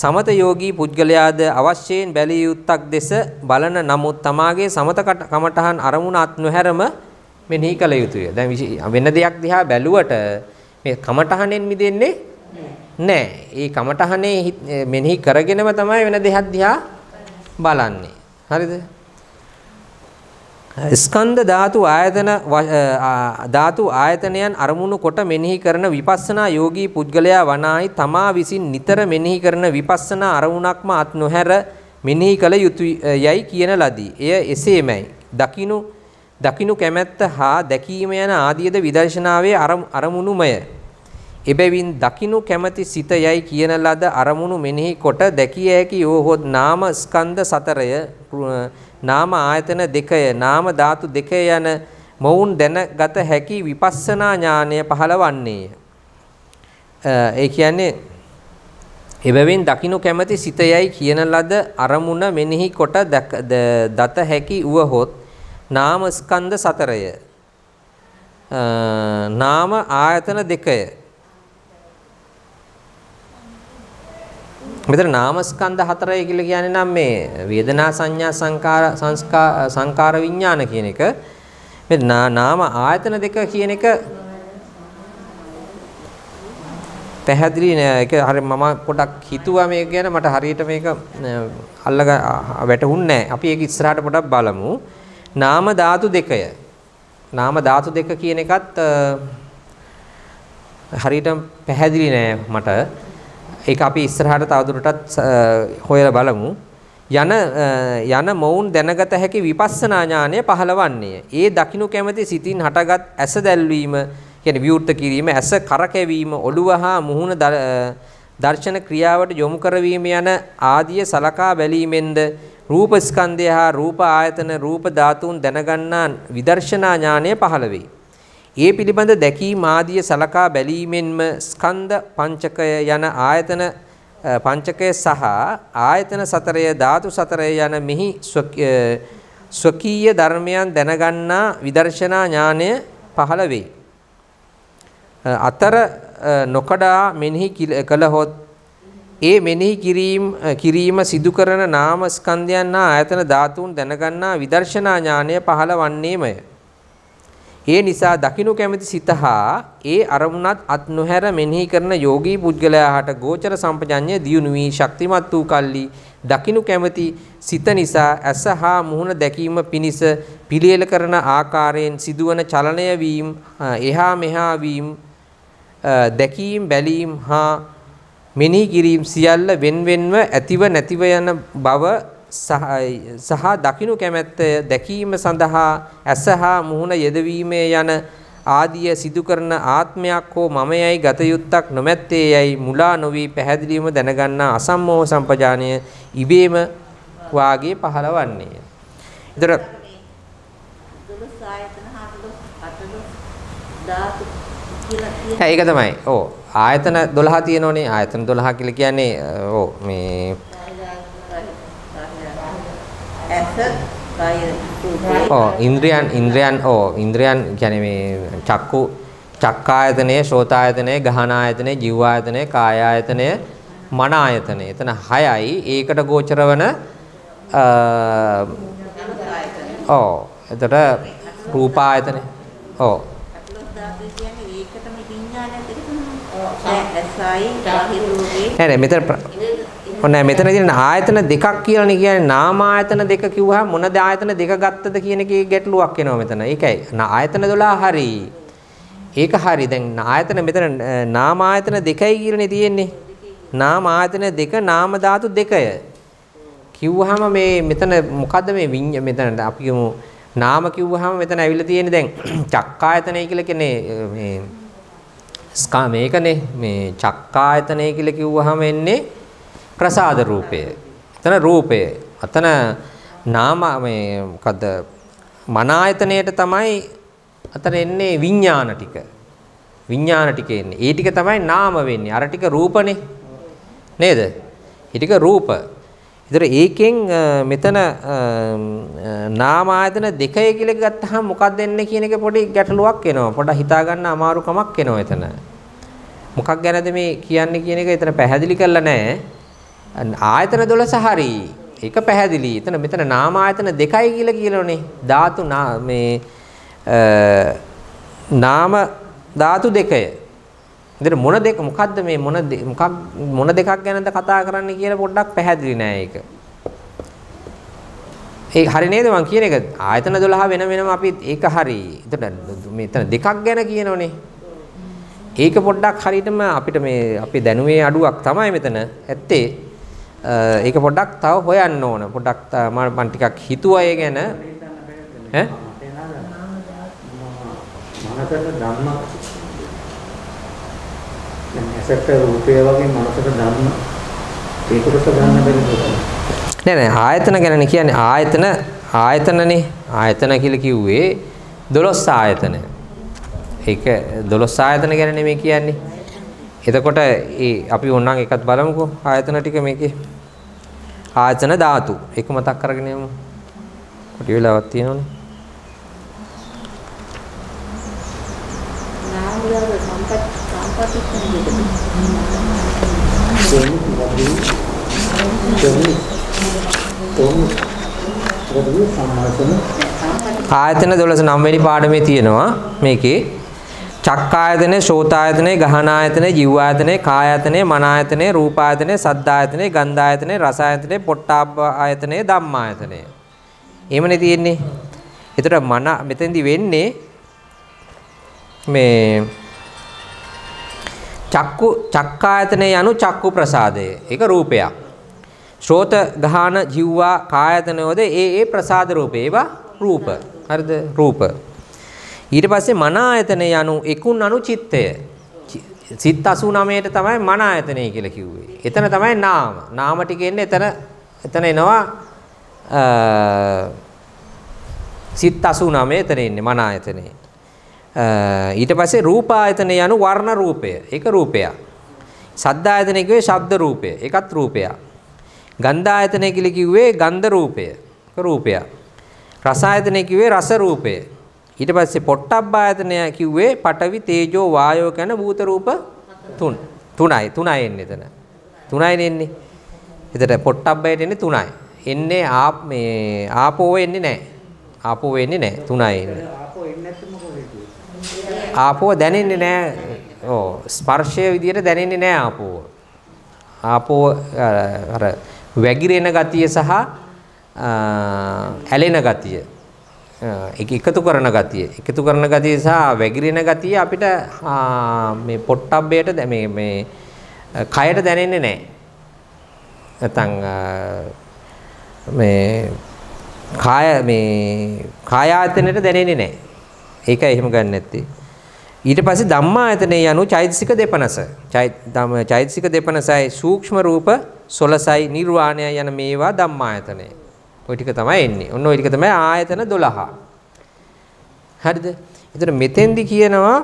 සමත යෝගී පුද්ගලයාද අවශ්‍යයෙන් බැලිය යුත්තක් දෙස බලන නමුත් තමාගේ සමත කමඨහන් අරමුණ අත් නොහැරම මෙනෙහි කළ යුතුය. දැන් වෙන දෙයක් දිහා බැලුවට මේ කමඨහනෙන් මිදෙන්නේ නෑ. ඒ කමඨහනේ මෙනෙහි කරගෙනම තමයි වෙන දෙයක් දිහා බලන්නේ. හරිද? ස්කන්ධ ධාතු ආයතන ධාතු ආයතනයන් අරමුණු කොට මෙනෙහි කරන විපස්සනා යෝගී පුද්ගලයා වනායි තමා විසින් නිතර මෙනෙහි කරන විපස්සනා අරමුණක්ම අත් නොහැර මෙනෙහි කළ යුතුයයි කියන ලදී. එය එසේමයි. දකිනු දකිනු කැමැත්ත හා දැකීම යන ආදීද විදර්ශනාවේ අරමුණුමය. එබැවින් දකිනු කැමැති සිත යයි කියන ලද අරමුණු මෙනෙහි කොට දැකිය හැකි යෝහොත් නාම ස්කන්ධ සතරය නාම ආයතන දෙකය නාම ධාතු දෙකය යන මොවුන් දැනගත හැකි විපස්සනා ඥානය පහළවන්නේය. ඒ කියන්නේ එබැවින් දකිනු කැමැති සිත යයි කියන ලද අරමුණ මෙනෙහි කොට දත හැකි වූහොත් නාම ස්කන්ධ සතරය නාම ආයතන දෙකය මෙතන නාමස්කන්ධ හතරයි කියලා කියන්නේ නම් මේ වේදනා සංඥා සංකාර සංස්කා සංකාර විඥාන කියන එක මේ නාම ආයතන දෙක කියන එක පැහැදිලි නෑ ඒක හරි මම පොඩක් හිතුවා මේක ගැන මට හරියට මේක අල්ලග වැටහුන්නේ නෑ අපි ඒක ඉස්සරහට පොඩක් බලමු නාම ධාතු දෙකය නාම ධාතු දෙක කියන එකත් හරියට පැහැදිලි නෑ මට ඒක අපි ඉස්සරහට තවදුරටත් හොයලා බලමු. යන යන මොවුන් දැනගත හැකි විපස්සනා ඥානය පහළවන්නේ. ඒ දකිනු කැමැති සිතින් හටගත් ඇස දැල්වීම, කියන්නේ විවෘත කිරීම, ඇස කරකැවීම, ඔළුව හා මුහුණ දර්ශන ක්‍රියාවට යොමු කරවීම යන ආදී සලකා බැලීමෙන්ද රූප ස්කන්ධය හා රූප ආයතන, රූප ධාතුන් දැනගන්නා විදර්ශනා ඥානය පහළ වේ. ඒ පිළිබඳ දැකීම ආදිය සලකා බැලීමෙන්ම ස්කන්ධ පංචකය යන ආයතන පංචකය සහ ආයතන සතරය ධාතු සතරය යන මෙහි ස්වකීය ධර්මයන් දැනගන්නා විදර්ශනා ඥානය පහළ වේ. අතර නොකඩා මෙනෙහි කළහොත් ඒ මෙනෙහි කිරීම කිරීම සිදු කරන නාම ස්කන්ධයන් හා ආයතන ධාතුන් දැනගන්නා විදර්ශනා ඥානය පහළ වන්නේමය. ඒ නිසා දකිනු කැමැති සිතහා ඒ අරමුණත් අත් නොහැර මෙනෙහි කරන යෝගී පුද්ගලයා හට ගෝචර සම්පජඤ්ඤය දියුණු වී ශක්තිමත් වූ කල්ලි දකිනු කැමැති සිත නිසා ඇස හා මුහුණ දැකීම පිණිස පිළියෙල කරන ආකාරයෙන් සිදුවන චලනය වීම එහා මෙහා වීම දැකීම් බැලීම් හා මෙනෙහි කිරීම සියල්ල වෙන්වෙන්ව ඇතිව නැතිව යන බව සහ දකිනු කැමැත්ත දැකීම සඳහා ඇස හා මුහුණ යෙදවීමේ යන ආදිය සිදු කරන ආත්මයක් හෝ මමයයි ගත යුත්තක් නොමැත්තේ යයි මුලා නොවි පැහැදිලිවම දැනගන්නා අසම්මෝහ සම්පජානය ඉබේම වාගේ පහළවන්නේය. ඒතර 12 ආයතන 14 ඒක තමයි. ඕ ආයතන 12 තියෙනෝනේ ආයතන 12 කියලා කියන්නේ ඕ මේ ඇස කය රූපේ ඔව් ඉන්ද්‍රයන් ඉන්ද්‍රයන් ඔව් ඉන්ද්‍රයන් කියන්නේ මේ චක්කු චක්කායතනය ශෝතායතනය ගහනායතනය ජීවායතනය කායායතනය මනායතනය එතන හයයි ඒකට ගෝචර වන ඕ එතට රූපායතනය ඕ නෑ මෙතන ඔන්න මෙතන තියෙන ආයතන දෙකක් කියලානේ කියන්නේ නාම ආයතන දෙක කිව්වහම මොනද ආයතන දෙක ගත්තද කියන එකේ ගැටලුවක් එනවා මෙතන. ඒකයි ආයතන 12 හරි. ඒක හරි. දැන් ආයතන මෙතන නාම ආයතන දෙකයි කියලානේ තියෙන්නේ. නාම ආයතන දෙක නාම ධාතු දෙකය. කිව්වහම මේ මෙතන මොකද්ද මේ මෙතන අපි කියමු නාම කිව්වහම මෙතන ඇවිල්ලා තියෙන්නේ දැන් චක්කායතනය කියලා කියන්නේ මේ ස්කා මේකනේ මේ චක්කායතනය කියලා කිව්වහම එන්නේ ප්‍රසාද රූපය. එතන රූපය. අතන නාම මේ මොකද මන ආයතනයේට තමයි අතන එන්නේ විඥාන ටික. විඥාන ටික එන්නේ. ඒ ටික තමයි නාම වෙන්නේ. අර ටික රූපනේ. නේද? ඒ ටික රූප. ඒතර ඒකෙන් මෙතන නාම ආයතන දෙකයි කියලා ගත්තාම මොකක්ද එන්නේ කියන එක පොඩි ගැටලුවක් එනවා. පොඩ්ඩක් හිතා ගන්න අමාරුකමක් එනවා එතන. මොකක් ගැනද මේ කියන්නේ කියන එක එතන පැහැදිලි කරලා නැහැ. ආයතන 12 හරි. ඒක පැහැදිලි. එතන මෙතන නාම ආයතන දෙකයි කියලා කියනෝනේ. ධාතු මේ නාම ධාතු දෙකය. ඉතින් මොන දෙක මොකද්ද මේ මොන මොකක් මොන දෙකක් ගැනද කතා කරන්නේ කියලා පොඩ්ඩක් පැහැදිලි නෑ ඒක. ඒ හරි නේද මං කියන එක ආයතන 12 වෙන වෙනම අපි ඒක හරි. එතන මෙතන දෙකක් ගැන කියනෝනේ. ඒක පොඩ්ඩක් හරියටම අපිට මේ අපි දැනුමේ අඩුවක් තමයි මෙතන ඇත්තේ. ඒක පොඩ්ඩක් තව හොයන්න ඕන. පොඩ්ඩක් මම ටිකක් හිතුවා ඒ ගැන. ඈ? මනසට ධම්ම දැන් රූපය වගේ මනසට ධම්ම ඒකකට ගන්න බැරි නෑ නෑ ආයතන ගැන කියන්නේ ආයතන ආයතනනේ ආයතන කියලා කිව්වේ 12 ආයතන. ඒක 12 ආයතන ගැන නෙමෙයි කියන්නේ. එතකොට ඒ අපි ඕනනම් එකත් බලමුකෝ ආයතන ටික මේකේ ආයතන ධාතු. ඒක මතක් කරගෙන යමු. කොටි වෙලාවක් තියෙනවනේ. ආයතන 12 නම් වෙනි පාඩමේ තියෙනවා මේකේ චක්කායතනේ ශෝතායතනේ ගහනායතනේ ජීවායතනේ කායයතනේ මනායතනේ රූපායතනේ සද්ධායතනේ ගන්ධායතනේ රසායතනේ පොට්ටාබ්බ ආයතනේ ධම්මායතනේ එහෙමනේ තියෙන්නේ එතකොට මන මෙතෙන්දි වෙන්නේ මේ චක්කු චක්කායතනේ යනු චක්කු ප්‍රසාදය ඒක රූපයක් ශ්‍රෝත ගහන ජීවා කායතනෝද ඒ ඒ ප්‍රසාද රූපේ ඒවා රූප හරිද රූප ඊට පස්සේ මන ආයතනය යනු එකුන් අනු චිත්තය. සිත් 89ට තමයි මන ආයතනය කියලා කිව්වේ. එතන තමයි නාම. නාම ටික එන්නේ එතන එතන එනවා සිත් 89 එතන ඉන්නේ මන ආයතනේ. ඊට පස්සේ රූප ආයතනය යනු වර්ණ රූපය. ඒක රූපයක්. ශබ්ද ආයතනය කිව්වේ ශබ්ද රූපය. ඒකත් රූපයක්. ගන්ධ ආයතනය කියලා කිව්වේ ගන්ධ රූපය. ඒක රූපයක්. රස ආයතනය කිව්වේ රස රූපය. ඊට පස්සේ පොට්ටබ්බායතනය කිව්වේ පඨවි තේජෝ වායෝ කියන භූත රූප තුන. තුනයි තුනයි එන්නේ එතන. තුනයි එන්නේ. එතන පොට්ටබ්බයට එන්නේ තුනයි. එන්නේ ආ මේ ආපෝ එන්නේ නැහැ. ආපෝ වෙන්නේ නැහැ. තුනයි එන්නේ. ආපෝ එන්නේ නැත්නම් මොකද වෙන්නේ? ආපෝ දැනෙන්නේ නැහැ. ඕ ස්පර්ශය විදියට දැනෙන්නේ නැහැ ආපෝ. ආපෝ අර වැగిරෙන ගතිය සහ ඇලෙන ගතිය ඒක එකතු කරන ගතිය. එකතු කරන ගතිය සහ වැగిරෙන ගතිය අපිට මේ පොට්ටබ්බයට මේ මේ කයට දැනෙන්නේ නැහැ. නැතනම් මේ කාය මේ කාය ආයතනෙට දැනෙන්නේ නැහැ. ඒක එහෙම ගන්න නැත්තේ. ඊට පස්සේ ධම්මා ආයතනය යනු චෛතසික දෙපනස. චෛතසික දෙපනසයි සූක්ෂම රූප 16යි නිර්වාණය යන මේවා ධම්මා ආයතනය. ওই ටික තමයි එන්නේ. ඔන්න ওই ටික තමයි ආයතන 12. හරිද? එතන මෙතෙන්දි කියනවා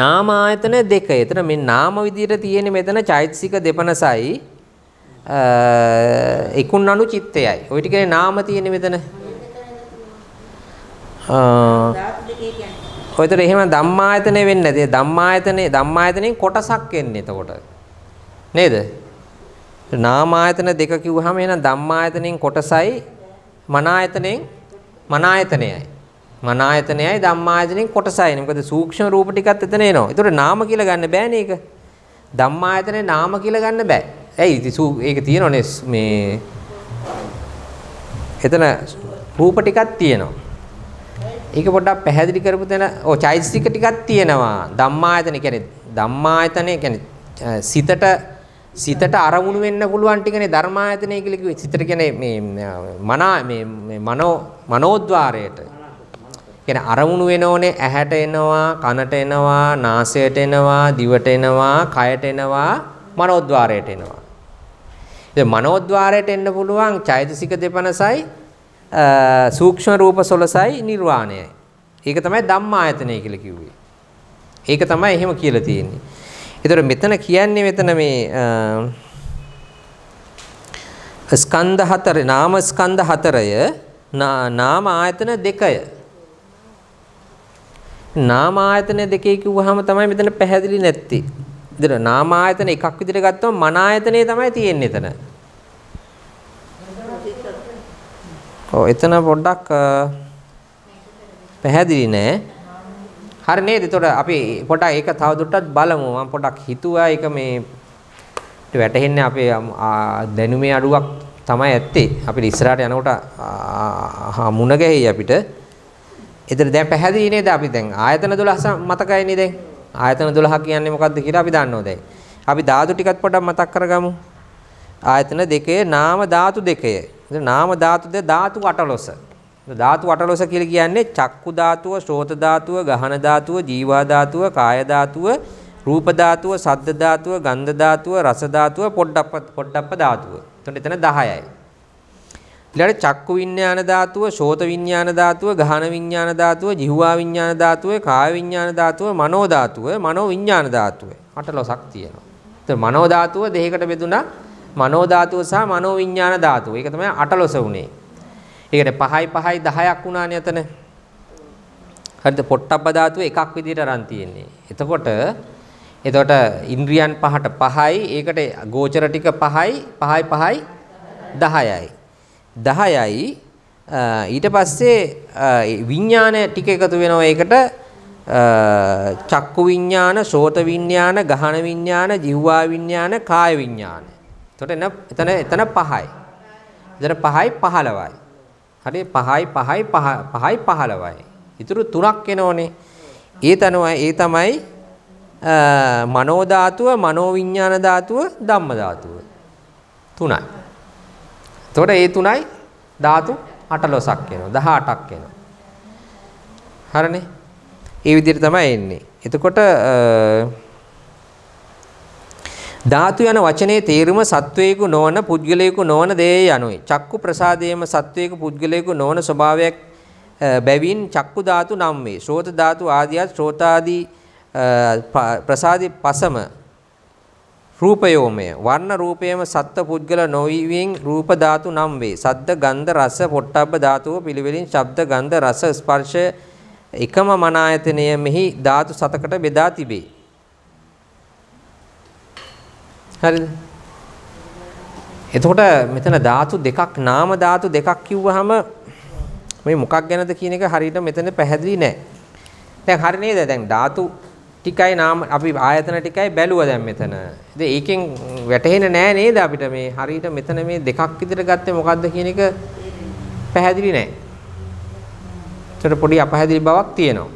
නාම ආයතන දෙක. එතන මේ නාම විදියට තියෙන මෙතන චෛතසික දෙපනසයි ඉක්ුණනු චිත්තයයි. ওই ටිකේ නාම තියෙන මෙතන. ඔයතර එහෙම ධම්මායතනෙ වෙන්නේ නැති. ධම්මායතනෙ ධම්මායතනෙන් කොටසක් එන්නේ එතකොට. නේද? නාමායතන දෙක කිව්වහම එහෙනම් ධම්මායතනෙන් කොටසයි මනායතනෙන් මනායතනයයි. මනායතනයයි ධම්මායතනෙන් කොටසයි. මොකද සූක්ෂම රූප ටිකත් එතන එනවා. ඒතකොට නාම කියලා ගන්න බෑනේ ඒක. ධම්මායතනේ නාම කියලා ගන්න බෑ. ඇයි ඉතින් ඒක තියෙනවනේ මේ එතන රූප ටිකක් තියෙනවා. ඒක පොඩ්ඩක් පැහැදිලි කරපු තැන ඔව් චෛතසික ටිකක් තියෙනවා. ධම්මායතන කියන්නේ ධම්මායතන කියන්නේ සිතට සිතට අරමුණු වෙන්න පුළුවන් ටිකනේ ධර්මායතනය කියලා කිව්වේ. සිතට කියන්නේ මේ මනා මේ මනෝ මනෝද්වාරයට. කියන්නේ අරමුණු වෙනෝනේ ඇහැට එනවා, කනට එනවා, නාසයට එනවා, දිවට එනවා, කයට එනවා, මනෝද්වාරයට එනවා. ඉතින් මනෝද්වාරයට එන්න පුළුවන් චෛතසික 250යි සූක්ෂම රූප 16යි නිර්වාණයයි. ඒක තමයි ධම්මායතනය කියලා කිව්වේ. ඒක තමයි එහෙම කියලා තියෙන්නේ. ඒතර මෙතන කියන්නේ මෙතන මේ ස්කන්ධ හතරේ නාම ස්කන්ධ හතරය නාම ආයතන දෙකය නාම ආයතන දෙකේ කිව්වහම තමයි මෙතන පැහැදිලි නැත්තේ. ඉතින් නාම ආයතන එකක් විදිහට ගත්තොත් මන ආයතනේ තමයි තියෙන්නේ එතන. ඔව් එතන පොඩ්ඩක් පැහැදිලි නෑ. හරි නේද? එතකොට අපි පොඩක් ඒක තවදුරටත් බලමු. මම පොඩක් හිතුවා ඒක මේ වැටහෙන්නේ අපේ දැනුමේ අඩුවක් තමයි ඇත්තේ. අපිට ඉස්සරහට යනකොට මුණ ගැහෙයි අපිට. එතන දැන් පැහැදිලි නේද අපි දැන් ආයතන 12 මතකයිනේ දැන්. ආයතන 12 කියන්නේ මොකක්ද කියලා අපි දන්නවා දැන්. අපි ධාතු ටිකක් පොඩක් මතක් කරගමු. ආයතන දෙකේ නාම ධාතු දෙකේ. නාම ධාතු දෙක ධාතු 18. ධාතු අටලොස කියලා කියන්නේ චක්කු ධාතුව, ශෝත ධාතුව, ගහන ධාතුව, ජීවා ධාතුව, කාය ධාතුව, රූප ධාතුව, සද්ද ධාතුව, ගන්ධ ධාතුව, රස ධාතුව, පොඩ්ඩප්ප පොඩ්ඩප්ප ධාතුව. එතකොට එතන 10යි. ඊළඟට චක්කු විඤ්ඤාණ ධාතුව, ශෝත විඤ්ඤාණ ධාතුව, ගහන විඤ්ඤාණ ධාතුව, ජීවා විඤ්ඤාණ ධාතුව, කාය විඤ්ඤාණ ධාතුව, මනෝ ධාතුව, මනෝ විඤ්ඤාණ ධාතුව. අටලොසක් තියෙනවා. එතකොට මනෝ ධාතුව දෙකකට බෙදුණා. මනෝ ධාතුව සහ මනෝ විඤ්ඤාණ ධාතුව. ඒක තමයි අටලොස උනේ. ඒකට 5යි 5යි 10ක් වුණානේ එතන. හරිද? පොට්ටබ්බ ධාතුව එකක් විදිහට රන් තියෙන්නේ. එතකොට එතකොට ඉන්ද්‍රියන් පහට 5යි ඒකට ගෝචර ටික 5යි 5යි 5යි 10යි. 10යි ඊට පස්සේ විඥාන ටික එකතු වෙනවා ඒකට චක්කු විඥාන, සෝත විඥාන, ගහන විඥාන, ජීවා විඥාන, කාය විඥාන. එතකොට එතන එතන 5යි. එතන 5යි 15යි. හරිය 5යි 5යි 5යි 15යි. ඉතුරු 3ක් එනෝනේ. ඒ තනුවයි ඒ තමයි මනෝ ධාතුව, මනෝ විඥාන ධාතුව, ධම්ම ධාතුව. තුනයි. එතකොට ඒ තුනයි ධාතු 18ක් එනවා. 18ක් එනවා. හරනේ. ඒ විදිහට තමයි එන්නේ. එතකොට ධාතු යන වචනේ තේරුම සත්වේකු නොවන පුද්ගලයෙකු නොවන දේ යනුයි. චක්කු ප්‍රසාදයේම සත්වේකු පුද්ගලයෙකු නොවන ස්වභාවයක් බැවින් චක්කු ධාතු නම් වේ. ශ්‍රෝත ධාතු ආදියත් ශ්‍රෝතාදී ප්‍රසාදි පසම රූපයෝමය. වර්ණ රූපයේම සත්ත්ව පුද්ගල නොවිවින් රූප ධාතු නම් වේ. සද්ද ගන්ධ රස පොට්ටබ්බ ධාතුව පිළිවෙලින් ශබ්ද ගන්ධ රස ස්පර්ශ එකම මනායතනය මෙහි ධාතු සතකට බෙදා තිබේ. හරිද? එතකොට මෙතන ධාතු දෙකක් නාම ධාතු දෙකක් කිව්වහම මේ මොකක් ගැනද කියන එක හරියට මෙතන පැහැදිලි නෑ. දැන් හරි නේද? දැන් ධාතු ටිකයි නාම අපි ආයතන ටිකයි බැලුවා දැන් මෙතන. ඉතින් ඒකෙන් වැටහෙන්නේ නෑ නේද අපිට මේ හරියට මෙතන මේ දෙකක් විදිහට ගත්තේ මොකද්ද කියන එක පැහැදිලි නෑ. ඒතර පොඩි අපහැදිලි බවක් තියෙනවා.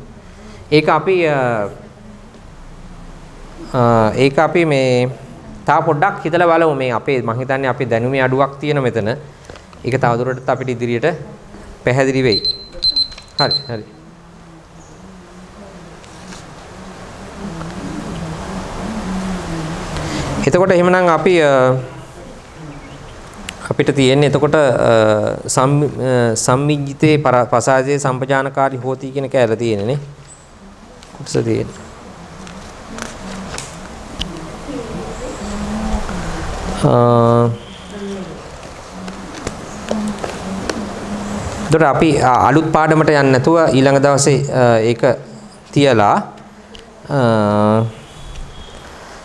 ඒක අපි ඒක අපි මේ තව පොඩ්ඩක් හිතලා බලමු මේ අපේ මං හිතන්නේ අපේ දැනුමේ අඩුවක් තියෙන මෙතන. ඒක තවදුරටත් අපිට ඉදිරියට පැහැදිලි වෙයි. හරි හරි. එතකොට එහෙමනම් අපි අපිට තියෙන්නේ එතකොට සම්මිජ්ජිතේ පසාජේ සම්පජානකාරී හෝති කියන කැලේ තියෙන්නේ නේ. කොටස තියෙන්නේ. දොට අපි අලුත් පාඩමට යන්න නැතුව ඊළඟ දවසේ ඒක තියලා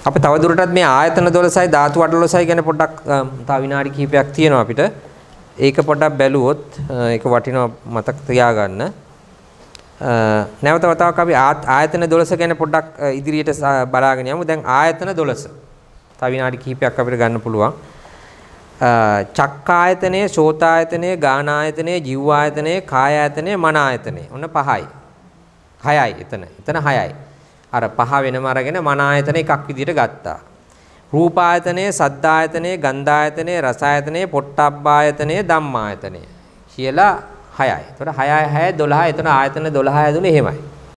අප තවදුරටත් මේ ආයතන 12යි ධාතු 18යි ගැන පොඩ්ඩක් තව විනාඩි කිහිපයක් තියෙනවා අපිට. ඒක පොඩ්ඩක් බැලුවොත් ඒක වටිනවා මතක තියාගන්න. නැවත වතාවක් අපි ආයතන 12 ගැන පොඩ්ඩක් ඉදිරියට බලාගෙන යමු. දැන් ආයතන 12 තව විනාඩි කිහිපයක් අපිට ගන්න පුළුවන්. චක්කායතනේ, සෝතායතනේ, ගානායතනේ, ජීවායතනේ, කායායතනේ, මනායතනේ. ඔන්න පහයි. හයයි එතන. එතන හයයි. අර පහ වෙනම අරගෙන මනායතන එකක් විදිහට ගත්තා. රූපායතනේ, සද්දායතනේ, ගන්ධායතනේ, රසායතනේ, පොට්ටබ්බායතනේ, ධම්මායතනේ කියලා හයයි. එතකොට 6 6 12 එතන ආයතන 12 ඇතුළේ එහෙමයි.